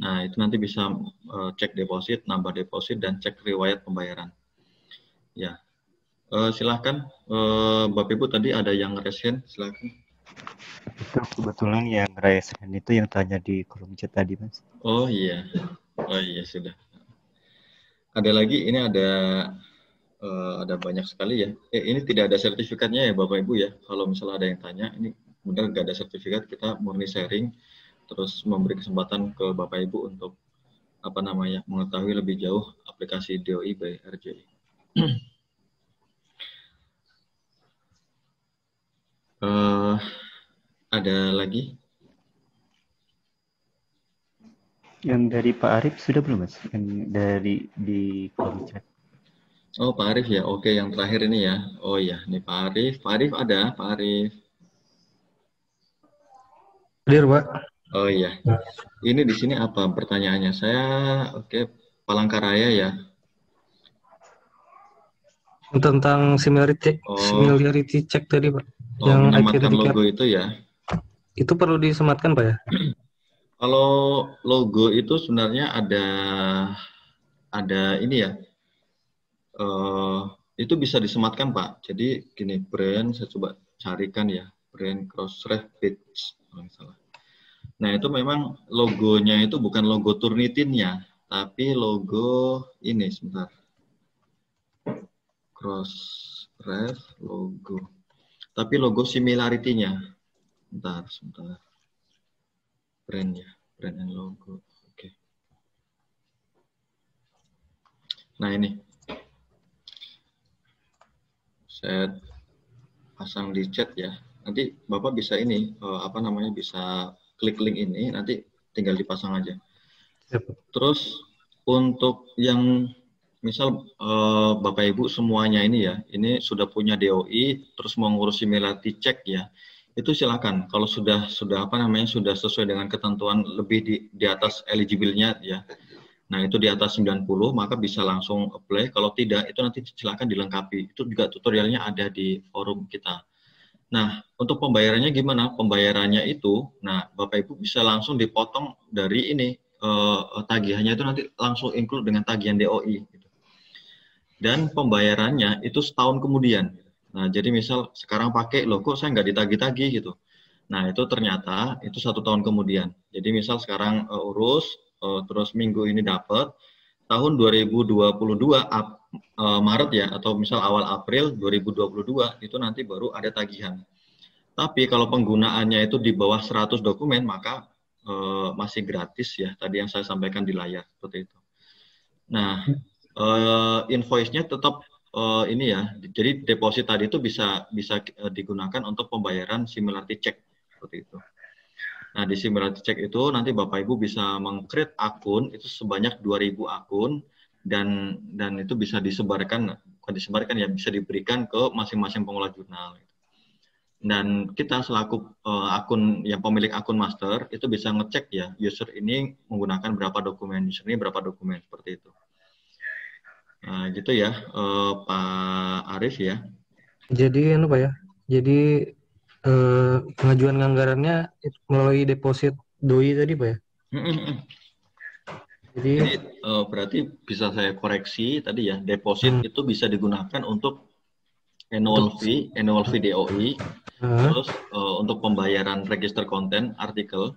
nah itu nanti bisa eh, cek deposit, nambah deposit, dan cek riwayat pembayaran. Ya, uh, silahkan uh, eh, Bapak-Ibu tadi ada yang resen, silahkan. Itu kebetulan yang resen itu yang tanya di kolom chat tadi, Mas. Oh iya, oh iya sudah. Ada lagi, ini ada uh, ada banyak sekali ya. Eh, ini tidak ada sertifikatnya ya Bapak Ibu ya. Kalau misalnya ada yang tanya, ini benar nggak ada sertifikat, kita murni sharing, terus memberi kesempatan ke Bapak Ibu untuk apa namanya mengetahui lebih jauh aplikasi DOI by RJI. uh, eh, ada lagi yang dari Pak Arif sudah belum mas? Yang dari di kolom chat. Oh, Pak Arif ya. Oke, yang terakhir ini ya. Oh iya, ini Pak Arif. Pak Arif ada, Pak Arif. Hadir, Pak. Oh iya. Ini di sini apa pertanyaannya? Saya oke Palangkaraya ya. Tentang similarity oh. similarity check tadi, Pak. Oh, yang akhirnya logo itu ya. Itu perlu disematkan, Pak ya? Kalau logo itu sebenarnya ada ada ini ya, Eh, itu bisa disematkan Pak. Jadi gini brand saya coba carikan ya brand Crossref Beach kalau salah. Nah itu memang logonya itu bukan logo Turnitin ya, tapi logo ini sebentar. Crossref logo, tapi logo similarity-nya. Sebentar, sebentar. Brand ya, brand and logo. Oke. Okay. Nah ini saya pasang di chat ya. Nanti Bapak bisa ini eh, apa namanya bisa klik link ini nanti tinggal dipasang aja. Yep. Terus untuk yang misal eh, Bapak Ibu semuanya ini ya, ini sudah punya DOI terus mau ngurus similati cek ya. Itu silakan kalau sudah sudah apa namanya sudah sesuai dengan ketentuan lebih di di atas eligibilnya ya Nah, itu di atas 90 maka bisa langsung apply. Kalau tidak itu nanti silakan dilengkapi. Itu juga tutorialnya ada di forum kita. Nah, untuk pembayarannya gimana? Pembayarannya itu nah Bapak Ibu bisa langsung dipotong dari ini eh, tagihannya itu nanti langsung include dengan tagihan DOI gitu. Dan pembayarannya itu setahun kemudian. Nah, jadi misal sekarang pakai loh kok saya nggak ditagi-tagi gitu. Nah, itu ternyata itu satu tahun kemudian. Jadi misal sekarang uh, urus uh, terus minggu ini dapat tahun 2022 ap, uh, Maret ya atau misal awal April 2022 itu nanti baru ada tagihan. Tapi kalau penggunaannya itu di bawah 100 dokumen maka uh, masih gratis ya tadi yang saya sampaikan di layar seperti itu. Nah, uh, invoice-nya tetap uh, ini ya. Jadi deposit tadi itu bisa bisa digunakan untuk pembayaran similarity check seperti itu. Nah, di Similarity cek itu nanti Bapak Ibu bisa mengkrit akun itu sebanyak 2000 akun dan dan itu bisa disebarkan bukan disebarkan ya bisa diberikan ke masing-masing pengelola jurnal. Dan kita selaku uh, akun yang pemilik akun master itu bisa ngecek ya user ini menggunakan berapa dokumen user ini berapa dokumen seperti itu. Nah, gitu ya uh, Pak Arif ya. Jadi anu Pak ya. Jadi Eh, pengajuan anggarannya melalui deposit doi tadi pak ya? Jadi, Jadi uh, berarti bisa saya koreksi tadi ya deposit hmm. itu bisa digunakan untuk annual fee, annual fee DOI, hmm. terus uh, untuk pembayaran register konten, artikel,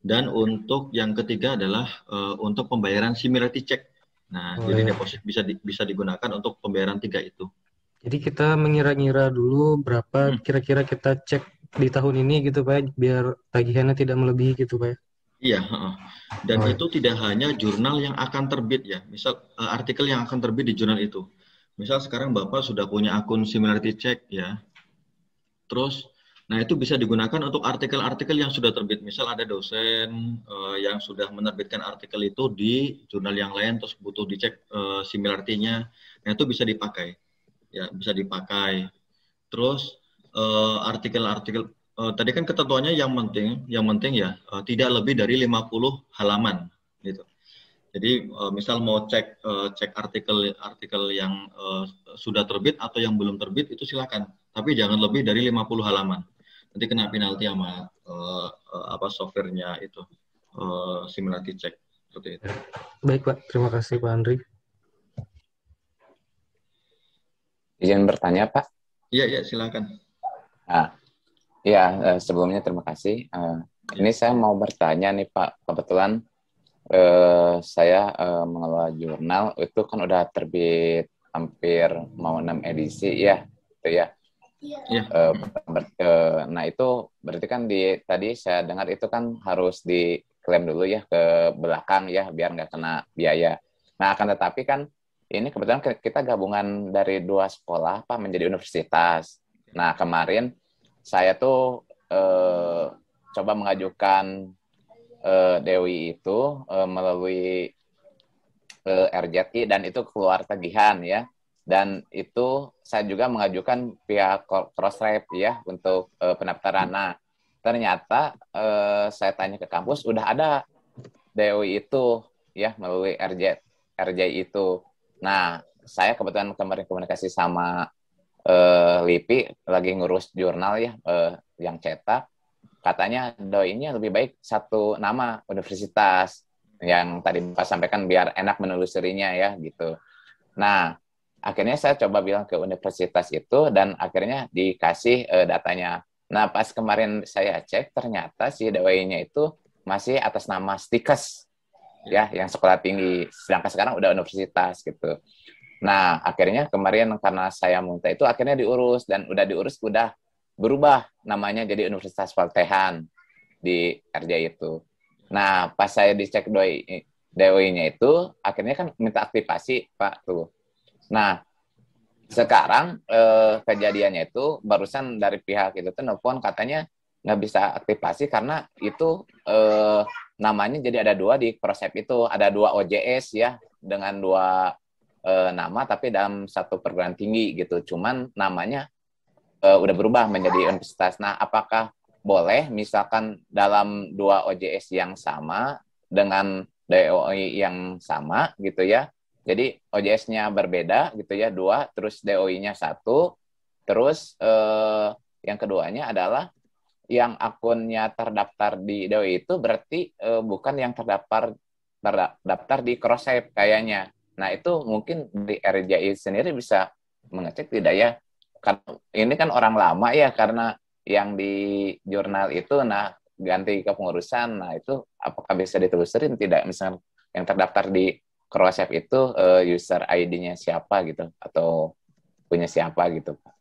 dan untuk yang ketiga adalah uh, untuk pembayaran similarity check. Nah, oh, jadi iya. deposit bisa di, bisa digunakan untuk pembayaran tiga itu. Jadi kita mengira-ngira dulu berapa hmm. kira-kira hmm. kita cek di tahun ini gitu Pak biar tagihannya tidak melebihi gitu Pak. Iya, dan oh. itu tidak hanya jurnal yang akan terbit ya. Misal eh, artikel yang akan terbit di jurnal itu. Misal sekarang Bapak sudah punya akun similarity check ya. Terus Nah, itu bisa digunakan untuk artikel-artikel yang sudah terbit. Misal ada dosen uh, yang sudah menerbitkan artikel itu di jurnal yang lain, terus butuh dicek uh, similarity-nya. Nah, itu bisa dipakai ya bisa dipakai. Terus eh, artikel-artikel uh, tadi kan ketentuannya yang penting, yang penting ya uh, tidak lebih dari 50 halaman gitu. Jadi uh, misal mau cek uh, cek artikel artikel yang uh, sudah terbit atau yang belum terbit itu silakan, tapi jangan lebih dari 50 halaman. Nanti kena penalti sama uh, uh, apa softwarenya itu uh, simulasi cek seperti itu. Baik Pak, terima kasih Pak Andri. Izin bertanya, Pak? Iya, iya, silakan. Nah, ya, sebelumnya terima kasih. Eh, iya. Ini saya mau bertanya nih, Pak. Kebetulan eh, saya mengelola jurnal itu kan udah terbit hampir mau enam edisi, ya, itu ya. Iya. iya. nah itu berarti kan di tadi saya dengar itu kan harus diklaim dulu ya ke belakang ya biar nggak kena biaya. Nah akan tetapi kan Ya, ini kebetulan kita gabungan dari dua sekolah apa menjadi universitas. Nah kemarin saya tuh eh, coba mengajukan eh, Dewi itu eh, melalui eh, RJI dan itu keluar tagihan ya. Dan itu saya juga mengajukan pihak Crossref ya untuk eh, pendaftaran. Nah ternyata eh, saya tanya ke kampus udah ada Dewi itu ya melalui RJ RJ itu Nah, saya kebetulan kemarin komunikasi sama uh, Lipi lagi ngurus jurnal ya uh, yang cetak. Katanya doinya lebih baik satu nama universitas yang tadi Bapak sampaikan biar enak menelusurinya ya gitu. Nah, akhirnya saya coba bilang ke universitas itu dan akhirnya dikasih uh, datanya. Nah, pas kemarin saya cek ternyata si doinya itu masih atas nama Stikes ya yang sekolah tinggi sedangkan sekarang udah universitas gitu nah akhirnya kemarin karena saya muntah itu akhirnya diurus dan udah diurus udah berubah namanya jadi Universitas Faltehan di RJ itu nah pas saya dicek doi DOI-nya itu akhirnya kan minta aktivasi pak tuh nah sekarang eh, kejadiannya itu barusan dari pihak itu tuh katanya nggak bisa aktivasi karena itu eh, namanya jadi ada dua di Prosep itu ada dua OJS ya dengan dua e, nama tapi dalam satu perguruan tinggi gitu cuman namanya e, udah berubah menjadi universitas nah apakah boleh misalkan dalam dua OJS yang sama dengan DOI yang sama gitu ya jadi OJS-nya berbeda gitu ya dua terus DOI-nya satu terus e, yang keduanya adalah yang akunnya terdaftar di Doi itu berarti uh, bukan yang terdaftar terdaftar di cross-site kayaknya. Nah, itu mungkin di RJI sendiri bisa mengecek tidak ya? Karena ini kan orang lama ya karena yang di jurnal itu nah ganti ke pengurusan. Nah, itu apakah bisa ditelusurin tidak misalnya yang terdaftar di cross-site itu uh, user ID-nya siapa gitu atau punya siapa gitu, Pak?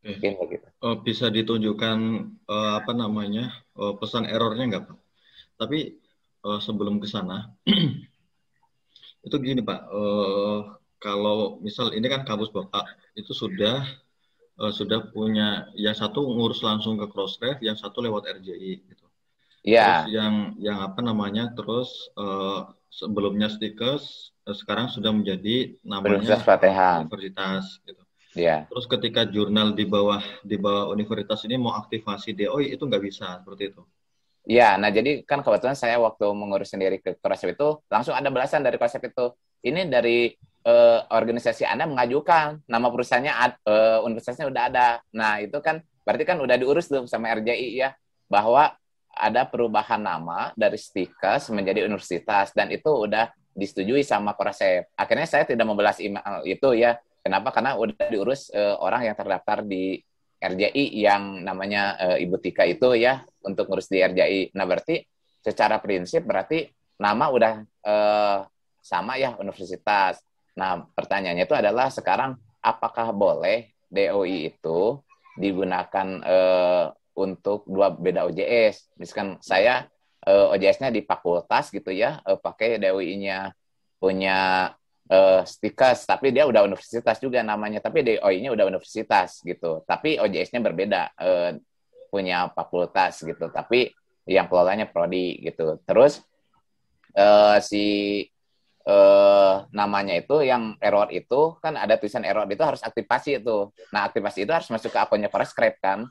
Okay. Mungkin gitu. eh, bisa ditunjukkan uh, apa namanya uh, pesan errornya nggak Pak? Tapi uh, sebelum ke sana <clears throat> itu gini Pak, uh, kalau misal ini kan kampus Bapak itu sudah uh, sudah punya yang satu ngurus langsung ke Crossref, yang satu lewat RJI gitu. Iya. Yeah. yang yang apa namanya terus uh, sebelumnya stikers uh, sekarang sudah menjadi namanya Universitas Universitas gitu Yeah. Terus ketika jurnal di bawah di bawah universitas ini mau aktivasi DOI itu nggak bisa seperti itu. Iya, nah jadi kan kebetulan saya waktu mengurus sendiri konsep itu langsung ada belasan dari konsep itu. Ini dari eh, organisasi Anda mengajukan nama perusahaannya eh, universitasnya udah ada. Nah, itu kan berarti kan udah diurus tuh sama RJI ya bahwa ada perubahan nama dari stikas menjadi universitas dan itu udah disetujui sama Korsep. Akhirnya saya tidak membalas email itu ya Kenapa? Karena udah diurus uh, orang yang terdaftar di RJI yang namanya uh, Ibu Tika itu ya untuk ngurus di RJI. Nah berarti secara prinsip berarti nama udah uh, sama ya universitas. Nah pertanyaannya itu adalah sekarang apakah boleh DOI itu digunakan uh, untuk dua beda OJS? Misalkan saya uh, OJS-nya di fakultas gitu ya, uh, pakai DOI-nya punya uh, eh, stikas tapi dia udah universitas juga namanya tapi DOI-nya udah universitas gitu tapi OJS-nya berbeda uh, punya fakultas gitu tapi yang kelolanya prodi gitu terus uh, si uh, namanya itu yang error itu kan ada tulisan error itu harus aktivasi itu nah aktivasi itu harus masuk ke akunnya Correscript kan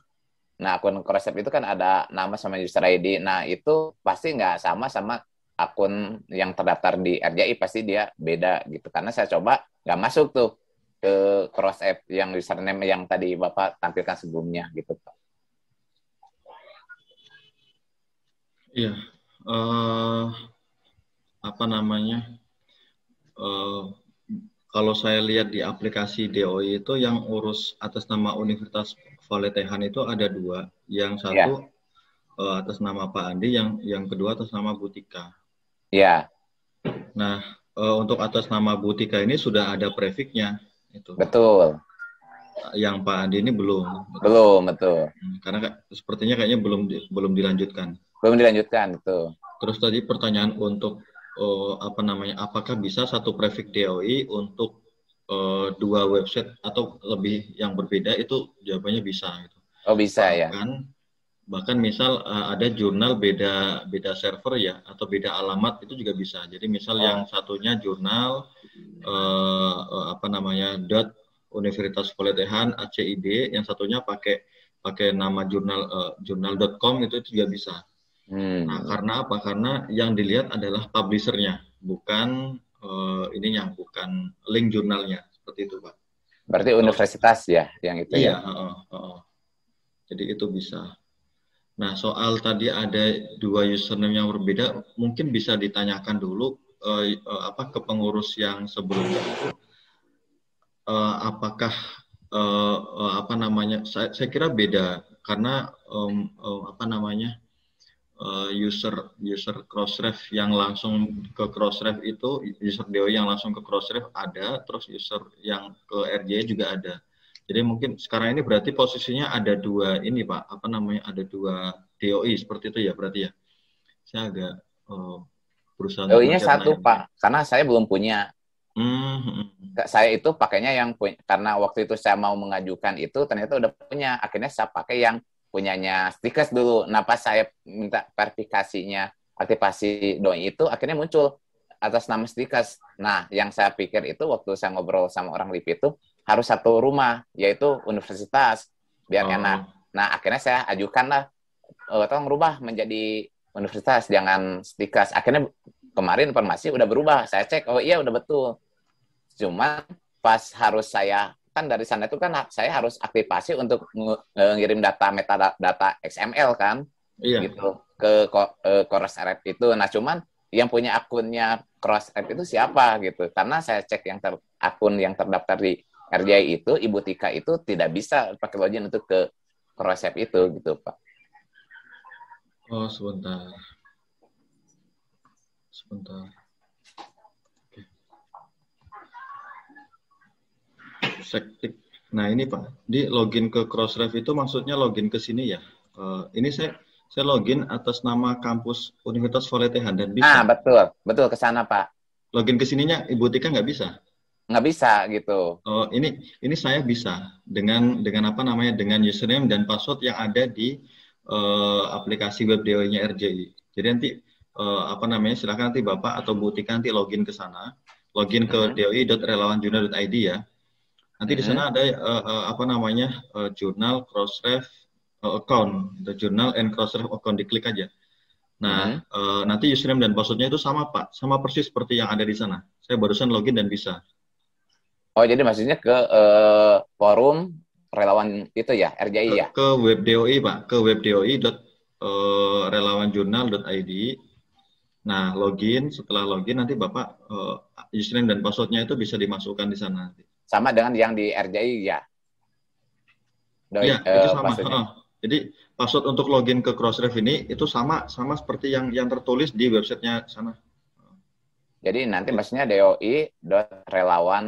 Nah, akun Crossref itu kan ada nama sama user ID. Nah, itu pasti nggak sama sama akun yang terdaftar di RJI pasti dia beda gitu karena saya coba nggak masuk tuh ke cross app yang username yang tadi bapak tampilkan sebelumnya gitu pak. Iya, uh, apa namanya? Uh, kalau saya lihat di aplikasi DOI itu yang urus atas nama Universitas Valetehan itu ada dua, yang iya. satu ya. atas nama Pak Andi, yang yang kedua atas nama Butika. Ya, Nah, eh, untuk atas nama Butika ini sudah ada prefiknya itu. Betul. Yang Pak Andi ini belum. Betul. Belum, betul. Hmm, karena sepertinya kayaknya belum belum dilanjutkan. Belum dilanjutkan, betul. Terus tadi pertanyaan untuk eh, apa namanya? Apakah bisa satu prefik DOI untuk eh, dua website atau lebih yang berbeda itu jawabannya bisa gitu. Oh, bisa ya. Bahkan, ya bahkan misal uh, ada jurnal beda beda server ya atau beda alamat itu juga bisa jadi misal oh. yang satunya jurnal uh, uh, apa namanya dot Universitas politehan ACID yang satunya pakai pakai nama jurnal uh, jurnal.com itu itu juga bisa hmm. nah karena apa karena yang dilihat adalah publishernya bukan uh, ininya bukan link jurnalnya seperti itu pak berarti universitas oh. ya yang itu ya? iya, ya uh, uh, uh. jadi itu bisa Nah, soal tadi ada dua username yang berbeda, mungkin bisa ditanyakan dulu uh, apa ke pengurus yang sebelumnya Uh, apakah uh, apa namanya? Saya, saya kira beda karena um, um, apa namanya? user user crossref yang langsung ke crossref itu user DOI yang langsung ke crossref ada terus user yang ke RJ juga ada jadi mungkin sekarang ini berarti posisinya ada dua ini Pak, apa namanya ada dua DOI seperti itu ya berarti ya. Saya agak oh, berusaha. DOI-nya satu nanya. Pak, ya. karena saya belum punya. Mm-hmm. Saya itu pakainya yang punya, karena waktu itu saya mau mengajukan itu ternyata udah punya. Akhirnya saya pakai yang punyanya stikers dulu. Nah saya minta verifikasinya aktivasi doi itu akhirnya muncul atas nama stikers. Nah yang saya pikir itu waktu saya ngobrol sama orang LIP itu harus satu rumah yaitu universitas biar oh. enak. Nah akhirnya saya ajukan lah uh, tolong rubah menjadi universitas jangan stikas. Akhirnya kemarin informasi udah berubah. Saya cek oh iya udah betul. Cuman pas harus saya kan dari sana itu kan saya harus aktivasi untuk ngirim data metadata XML kan iya. gitu ke uh, eh, Crossref itu. Nah cuman yang punya akunnya Crossref itu siapa gitu karena saya cek yang ter, akun yang terdaftar di RJI itu, Ibu Tika itu tidak bisa pakai login untuk ke resep itu gitu Pak. Oh sebentar, sebentar. Sektik. Nah ini Pak, di login ke Crossref itu maksudnya login ke sini ya? Uh, ini saya saya login atas nama kampus Universitas Voletehan dan bisa. Ah betul, betul ke sana Pak. Login ke sininya Ibu Tika nggak bisa? nggak bisa gitu. Oh, ini ini saya bisa dengan dengan apa namanya dengan username dan password yang ada di uh, aplikasi web nya RJI. Jadi nanti uh, apa namanya silahkan nanti Bapak atau Bu Tika nanti login ke sana, login ke hmm. doi.relawanjurnal.id ya. Nanti di sana hmm. ada uh, uh, apa namanya uh, jurnal crossref uh, account, the jurnal and crossref account diklik aja. Nah, uh, nanti username dan passwordnya itu sama Pak, sama persis seperti yang ada di sana. Saya barusan login dan bisa. Oh, jadi maksudnya ke uh, forum relawan itu ya, RJI ya? Ke web DOI, Pak. Ke web DOI. Eh, uh, Nah, login. Setelah login nanti Bapak uh, username dan passwordnya itu bisa dimasukkan di sana. Sama dengan yang di RJI ya? Doi, ya, uh, itu sama. Uh, jadi password untuk login ke Crossref ini itu sama sama seperti yang yang tertulis di websitenya sana. Jadi nanti maksudnya doi.relawan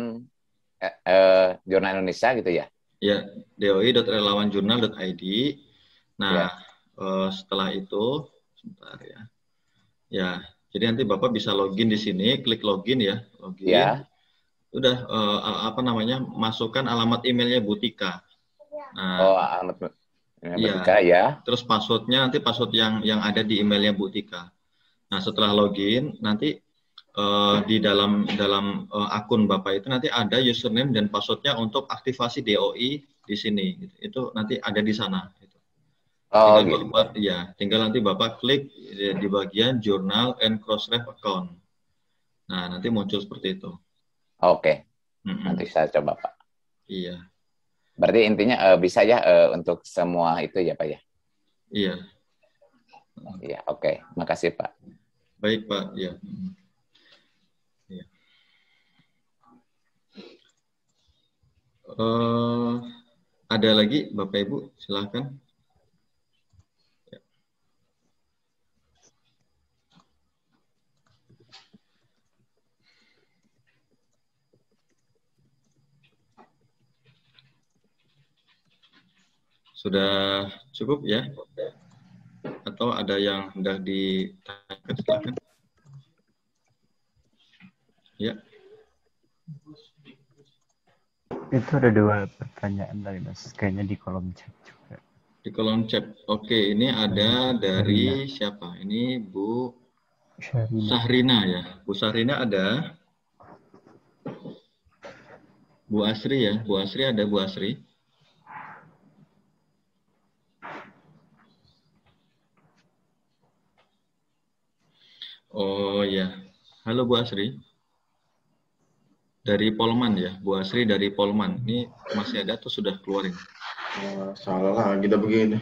uh, Jurnal Indonesia gitu ya? Ya, doi.relawanjurnal.id. Nah, ya. Uh, setelah itu, sebentar ya. Ya, jadi nanti Bapak bisa login di sini, klik login ya, login. Ya. Udah uh, apa namanya? Masukkan alamat emailnya Butika. Ya. Nah, oh, alamat Iya. ya. ya. Terus passwordnya nanti password yang yang ada di emailnya Butika. Nah, setelah login nanti uh, di dalam dalam uh, akun Bapak itu nanti ada username dan passwordnya untuk aktivasi DOI di sini. Gitu. Itu nanti ada di sana. Gitu. Oh, tinggal gitu. Bapak, ya, tinggal nanti Bapak klik di, di bagian jurnal and crossref account. Nah, nanti muncul seperti itu. Oke. Okay. Mm -hmm. Nanti saya coba, Pak. Iya. Berarti intinya uh, bisa ya uh, untuk semua itu ya, Pak ya? Iya. Iya, oke. Okay. Makasih, Pak. Baik, Pak. Ya. Uh, ada lagi Bapak Ibu, silahkan. Sudah cukup ya? Atau ada yang hendak ditanyakan? Ya. Itu ada dua pertanyaan dari Mas. Kayaknya di kolom chat juga. Di kolom chat. Oke, ini ada dari siapa? Ini Bu Sahrina. Sahrina ya. Bu Sahrina ada. Bu Asri ya. Bu Asri ada Bu Asri. Oh ya. Halo Bu Asri dari Polman ya, Bu Asri dari Polman. Ini masih ada atau sudah keluarin? ini? Eh, salah lah, kita begini.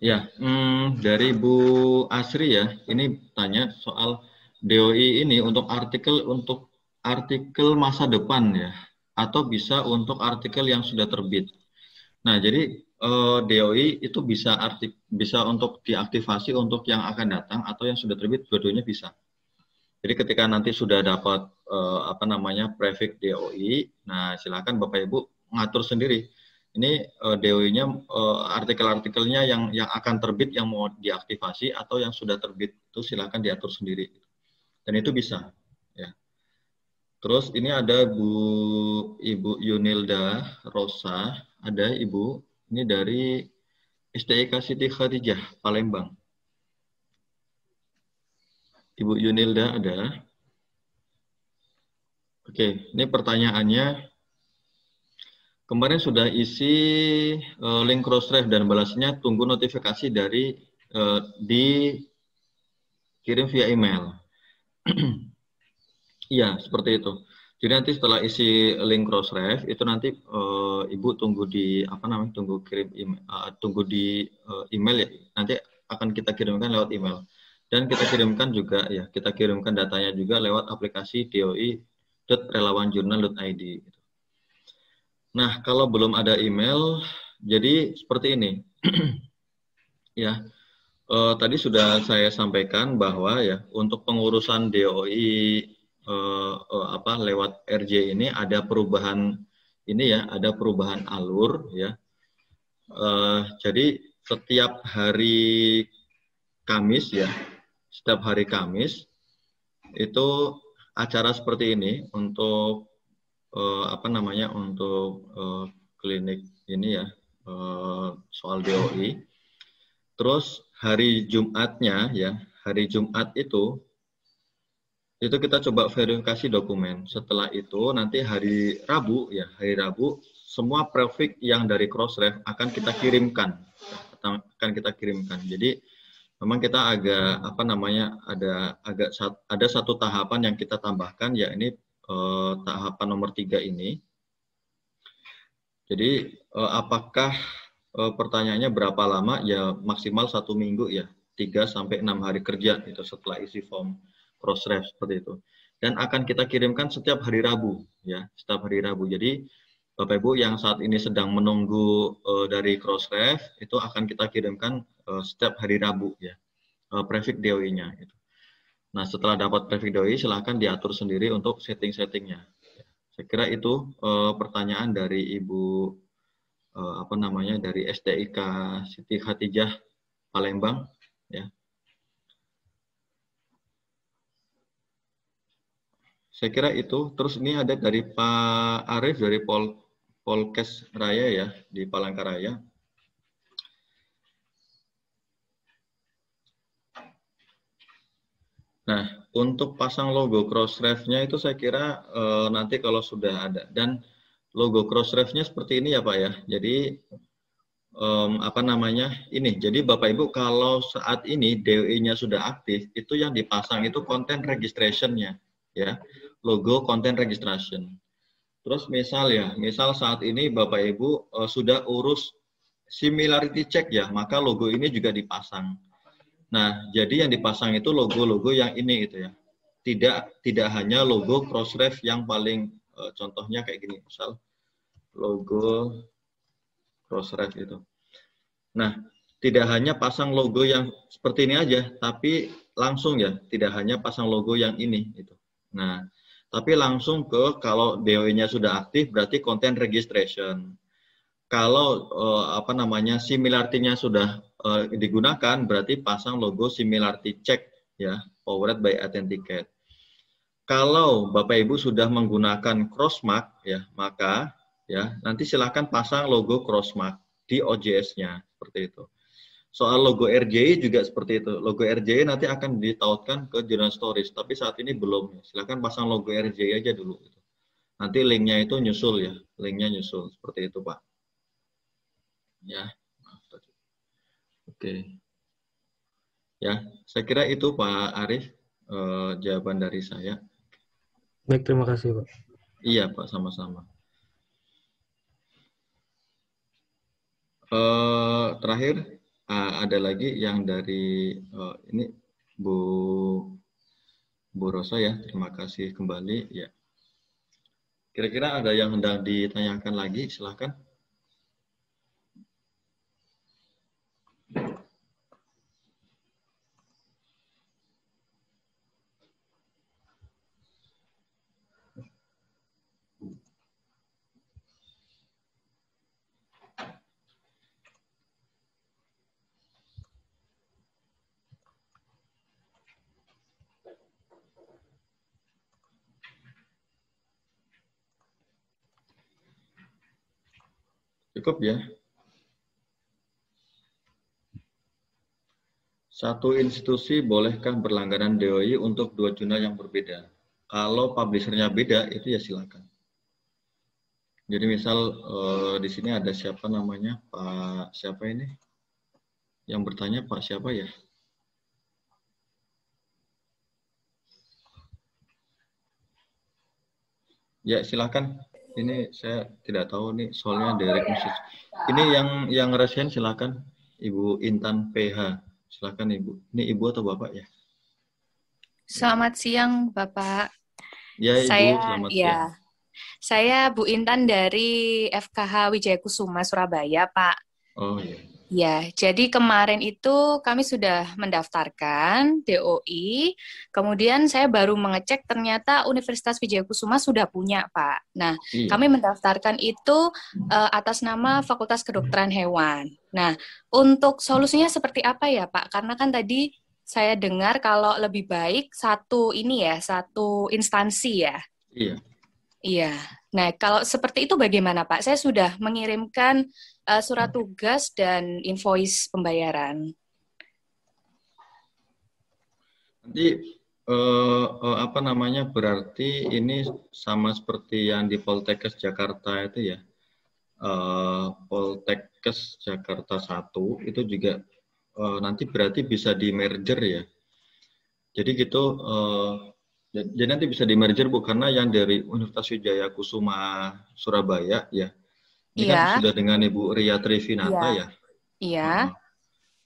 Ya, hmm, dari Bu Asri ya, ini tanya soal DOI ini untuk artikel untuk artikel masa depan ya, atau bisa untuk artikel yang sudah terbit. Nah, jadi eh, DOI itu bisa artik bisa untuk diaktifasi untuk yang akan datang atau yang sudah terbit, dua-duanya bisa. Jadi ketika nanti sudah dapat uh, apa namanya prefix DOI, nah silakan Bapak Ibu ngatur sendiri. Ini uh, eh, DOI-nya uh, eh, artikel-artikelnya yang yang akan terbit yang mau diaktifasi atau yang sudah terbit itu silakan diatur sendiri. Dan itu bisa ya. Terus ini ada Bu Ibu Yunilda Rosa, ada Ibu ini dari STIK Siti Khadijah Palembang. Ibu Yunilda ada? Oke, ini pertanyaannya. Kemarin sudah isi uh, link Crossref dan balasnya tunggu notifikasi dari uh, di kirim via email. <clears throat> Iya, seperti itu. Jadi nanti setelah isi link Crossref itu nanti uh, Ibu tunggu di apa namanya? tunggu kirim email, uh, tunggu di uh, email ya. Nanti akan kita kirimkan lewat email. Dan kita kirimkan juga ya, kita kirimkan datanya juga lewat aplikasi doi.relawanjurnal.id. Gitu. Nah, kalau belum ada email, jadi seperti ini. <clears throat> ya, eh, tadi sudah saya sampaikan bahwa ya untuk pengurusan DOI eh, eh, apa lewat RJ ini ada perubahan ini ya, ada perubahan alur ya. Eh, jadi setiap hari Kamis ya setiap hari Kamis itu acara seperti ini untuk uh, apa namanya untuk uh, klinik ini ya uh, soal DOI. Terus hari Jumatnya ya hari Jumat itu itu kita coba verifikasi dokumen. Setelah itu nanti hari Rabu ya hari Rabu semua prefix yang dari Crossref akan kita kirimkan akan kita kirimkan. Jadi memang kita agak apa namanya ada agak ada satu tahapan yang kita tambahkan yakni eh, tahapan nomor tiga ini. Jadi eh, apakah eh, pertanyaannya berapa lama? Ya maksimal satu minggu ya, tiga sampai enam hari kerja itu setelah isi form cross ref seperti itu. Dan akan kita kirimkan setiap hari Rabu ya, setiap hari Rabu. Jadi Bapak Ibu yang saat ini sedang menunggu uh, dari Crossref itu akan kita kirimkan uh, setiap hari Rabu ya uh, prefix DOI-nya. Gitu. Nah setelah dapat prefix DOI silahkan diatur sendiri untuk setting-settingnya. Saya kira itu uh, pertanyaan dari Ibu uh, apa namanya dari STIK Siti Khatijah Palembang ya. Saya kira itu. Terus ini ada dari Pak Arif dari Pol Polkes Raya ya di Palangkaraya. Nah, untuk pasang logo crossref-nya itu saya kira e, nanti kalau sudah ada. Dan logo crossref-nya seperti ini ya Pak ya. Jadi um, apa namanya ini. Jadi Bapak Ibu kalau saat ini DOI-nya sudah aktif, itu yang dipasang itu konten registrationnya ya. Logo konten registration. Terus misal ya, misal saat ini Bapak Ibu uh, sudah urus similarity check ya, maka logo ini juga dipasang. Nah, jadi yang dipasang itu logo-logo yang ini itu ya. Tidak tidak hanya logo Crossref yang paling uh, contohnya kayak gini, misal logo Crossref itu. Nah, tidak hanya pasang logo yang seperti ini aja, tapi langsung ya, tidak hanya pasang logo yang ini itu. Nah, tapi langsung ke kalau DOE-nya sudah aktif berarti konten registration. Kalau uh, apa namanya similarity-nya sudah uh, digunakan berarti pasang logo similarity check ya, powered by authenticate. Kalau Bapak Ibu sudah menggunakan crossmark ya, maka ya nanti silahkan pasang logo crossmark di OJS-nya seperti itu. Soal logo RJ juga seperti itu. Logo RJ nanti akan ditautkan ke jurnal stories, tapi saat ini belum. Silahkan pasang logo RJ aja dulu. Gitu. Nanti linknya itu nyusul ya, linknya nyusul seperti itu Pak. Ya, Oke. Ya, saya kira itu Pak Arif eh, jawaban dari saya. Baik, terima kasih Pak. Iya Pak, sama-sama. Eh, terakhir uh, ada lagi yang dari uh, ini Bu Bu Rosa ya, terima kasih kembali ya. Kira-kira ada yang hendak ditanyakan lagi, silahkan. Cukup ya. Satu institusi bolehkah berlangganan DOI untuk dua jurnal yang berbeda? Kalau publishernya beda, itu ya silakan. Jadi misal eh, di sini ada siapa namanya Pak siapa ini? Yang bertanya Pak siapa ya? Ya silakan ini saya tidak tahu nih soalnya direct message. Ini yang yang resen silakan Ibu Intan PH. Silakan Ibu. Ini Ibu atau Bapak ya? Selamat siang Bapak. Ya Ibu, saya, selamat ya. siang. Saya Bu Intan dari FKH Wijaya Kusuma Surabaya, Pak. Oh iya. Ya, jadi kemarin itu kami sudah mendaftarkan DOI, kemudian saya baru mengecek ternyata Universitas Wijaya Kusuma sudah punya, Pak. Nah, iya. kami mendaftarkan itu uh, atas nama Fakultas Kedokteran Hewan. Nah, untuk solusinya seperti apa ya, Pak? Karena kan tadi saya dengar kalau lebih baik satu ini ya, satu instansi ya. Iya. Iya. Nah, kalau seperti itu bagaimana Pak? Saya sudah mengirimkan uh, surat tugas dan invoice pembayaran. Nanti uh, uh, apa namanya? Berarti ini sama seperti yang di Poltekkes Jakarta itu ya. Uh, Poltekkes Jakarta 1 itu juga uh, nanti berarti bisa di merger ya. Jadi gitu uh, jadi nanti bisa di merger Bu karena yang dari Universitas Wijaya Kusuma Surabaya ya. Ini ya. kan iya. sudah dengan Ibu Ria Trivinata iya. ya. Iya. Ya.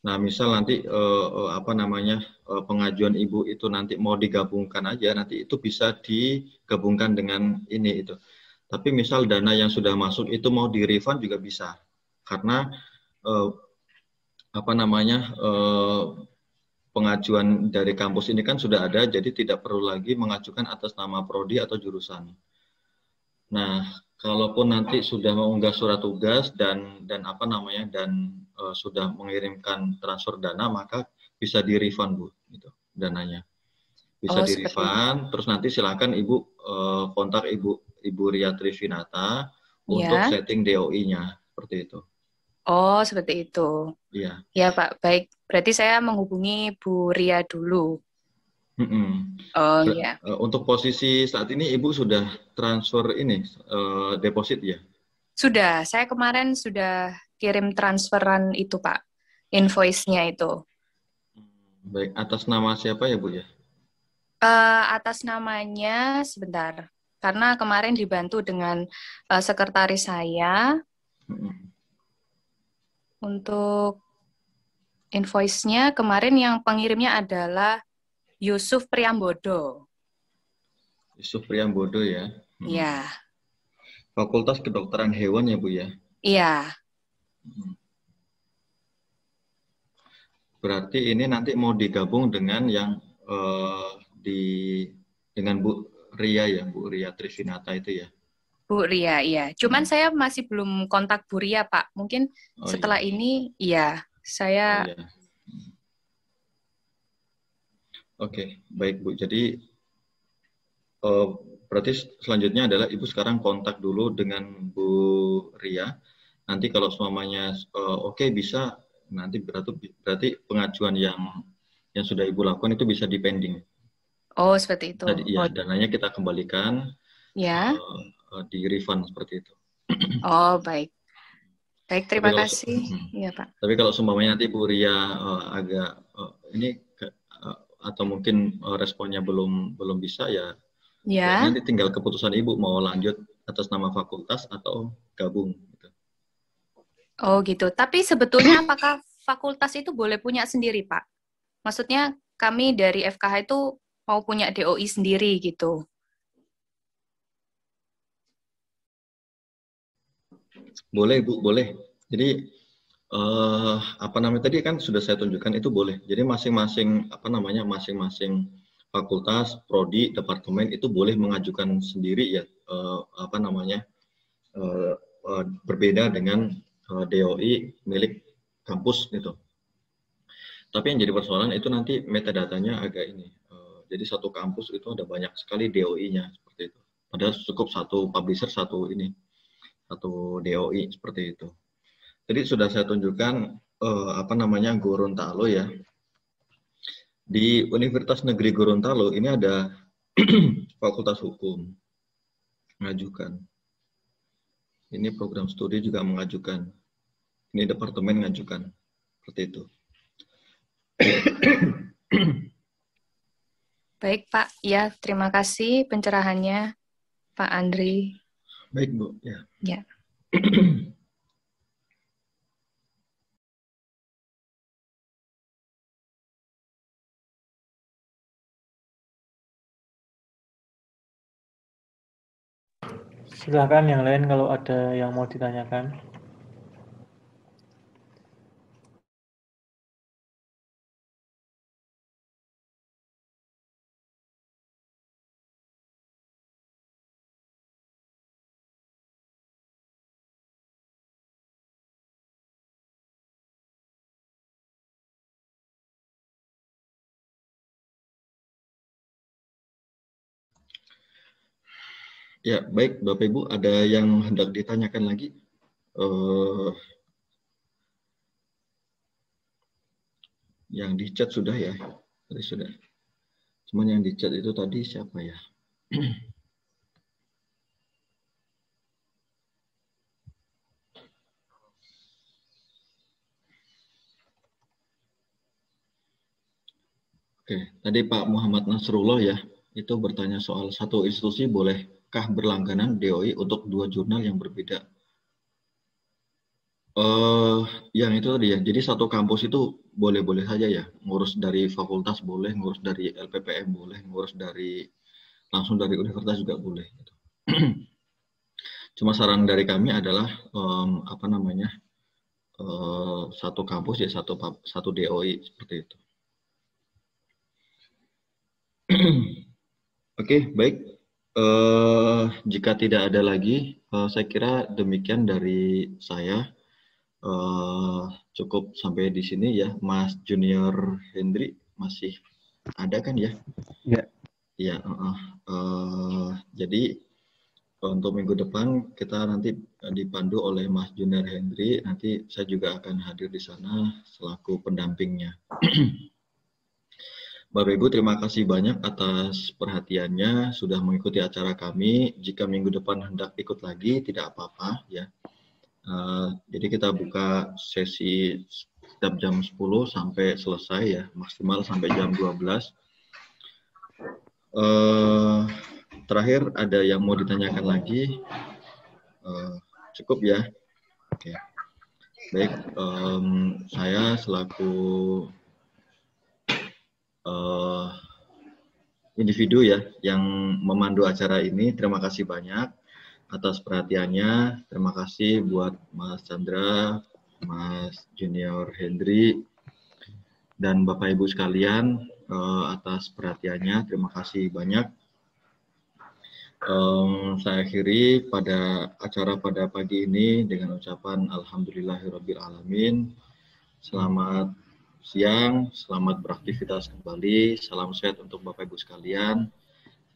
Nah, misal nanti uh, apa namanya uh, pengajuan Ibu itu nanti mau digabungkan aja nanti itu bisa digabungkan dengan ini itu. Tapi misal dana yang sudah masuk itu mau di refund juga bisa. Karena uh, apa namanya Uh, pengajuan dari kampus ini kan sudah ada, jadi tidak perlu lagi mengajukan atas nama prodi atau jurusan. Nah, kalaupun nanti sudah mengunggah surat tugas dan dan apa namanya dan uh, sudah mengirimkan transfer dana, maka bisa di refund bu, itu dananya bisa oh, di refund. Terus nanti silakan ibu uh, kontak ibu ibu Ria Trivinata iya. untuk yeah. setting DOI-nya seperti itu. Oh, seperti itu. Iya. Ya, Pak. Baik. Berarti saya menghubungi Bu Ria dulu. Mm -hmm. Oh, iya. Eh, untuk posisi saat ini Ibu sudah transfer ini uh, deposit ya? Sudah. Saya kemarin sudah kirim transferan itu, Pak. Invoice-nya itu. Baik, atas nama siapa ya, Bu ya? Uh, atas namanya sebentar. Karena kemarin dibantu dengan uh, sekretaris saya. Mm -hmm untuk invoice-nya kemarin yang pengirimnya adalah Yusuf Priambodo. Yusuf Priambodo ya. Hmm. Iya. Hmm. Fakultas Kedokteran Hewan ya, Bu ya? Iya. Hmm. Berarti ini nanti mau digabung dengan yang uh, di dengan Bu Ria ya, Bu Ria Trisinata itu ya? Bu Ria, iya. Cuman hmm. saya masih belum kontak Bu Ria, Pak. Mungkin oh, iya. setelah iya. ini, iya, saya. Oh, iya. Oke, okay, baik Bu. Jadi uh, berarti selanjutnya adalah Ibu sekarang kontak dulu dengan Bu Ria. Nanti kalau semuanya uh, oke okay, bisa, nanti berarti berarti pengajuan yang yang sudah Ibu lakukan itu bisa dipending. Oh, seperti itu. Jadi, ya, oh. dananya kita kembalikan. Ya. Uh, Eh, di refund seperti itu. Oh baik, baik terima kalau, kasih. Hmm. Iya pak. Tapi kalau semuanya nanti Bu Ria uh, agak uh, ini uh, atau mungkin uh, responnya belum belum bisa ya, ya. ya nanti tinggal keputusan ibu mau lanjut atas nama fakultas atau gabung. Gitu. Oh gitu. Tapi sebetulnya apakah fakultas itu boleh punya sendiri pak? Maksudnya kami dari FKH itu mau punya DOI sendiri gitu. Boleh Bu, boleh. Jadi uh, apa namanya tadi kan sudah saya tunjukkan itu boleh. Jadi masing-masing apa namanya masing-masing fakultas, prodi, departemen itu boleh mengajukan sendiri ya uh, apa namanya uh, uh, berbeda dengan uh, DOI milik kampus gitu. Tapi yang jadi persoalan itu nanti metadatanya agak ini. Jadi satu kampus itu ada banyak sekali DOI-nya seperti itu. Padahal cukup satu publisher satu ini atau DOI seperti itu. Jadi sudah saya tunjukkan eh, apa namanya Gorontalo ya. Di Universitas Negeri Gorontalo ini ada <clears throat> Fakultas Hukum mengajukan. Ini program studi juga mengajukan. Ini departemen mengajukan seperti itu. Baik Pak, ya terima kasih pencerahannya Pak Andri. Baik, Bu. Ya. ya. Silakan yang lain kalau ada yang mau ditanyakan. Ya, baik Bapak Ibu, ada yang hendak ditanyakan lagi? Uh, yang di chat sudah ya, tadi sudah. Cuman yang di chat itu tadi siapa ya? Oke, tadi Pak Muhammad Nasrullah ya, itu bertanya soal satu institusi boleh apakah berlangganan DOI untuk dua jurnal yang berbeda. Uh, eh, yang itu tadi ya. Jadi satu kampus itu boleh-boleh saja ya. Ngurus dari fakultas boleh, ngurus dari LPPM boleh, ngurus dari langsung dari universitas juga boleh. Gitu. <clears throat> Cuma saran dari kami adalah um, apa namanya uh, satu kampus ya satu satu DOI seperti itu. <clears throat> Oke, okay, baik. Uh, jika tidak ada lagi, uh, saya kira demikian dari saya. Uh, cukup sampai di sini ya, Mas Junior Hendri masih ada kan ya? Iya. Ya. Uh, uh, uh, jadi untuk minggu depan kita nanti dipandu oleh Mas Junior Hendri. Nanti saya juga akan hadir di sana selaku pendampingnya. <clears throat> Bapak Ibu, terima kasih banyak atas perhatiannya, sudah mengikuti acara kami. Jika minggu depan hendak ikut lagi, tidak apa-apa ya. Uh, jadi kita buka sesi setiap jam 10 sampai selesai ya, maksimal sampai jam 12. Uh, eh, terakhir ada yang mau ditanyakan lagi? Uh, cukup ya. Oke. Okay. Baik, um, saya selaku uh, individu ya yang memandu acara ini. Terima kasih banyak atas perhatiannya. Terima kasih buat Mas Chandra, Mas Junior Hendri, dan Bapak Ibu sekalian uh, atas perhatiannya. Terima kasih banyak. Um, saya akhiri pada acara pada pagi ini dengan ucapan alamin. Selamat siang, selamat beraktivitas kembali. Salam sehat untuk Bapak Ibu sekalian.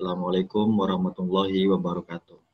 Assalamualaikum warahmatullahi wabarakatuh.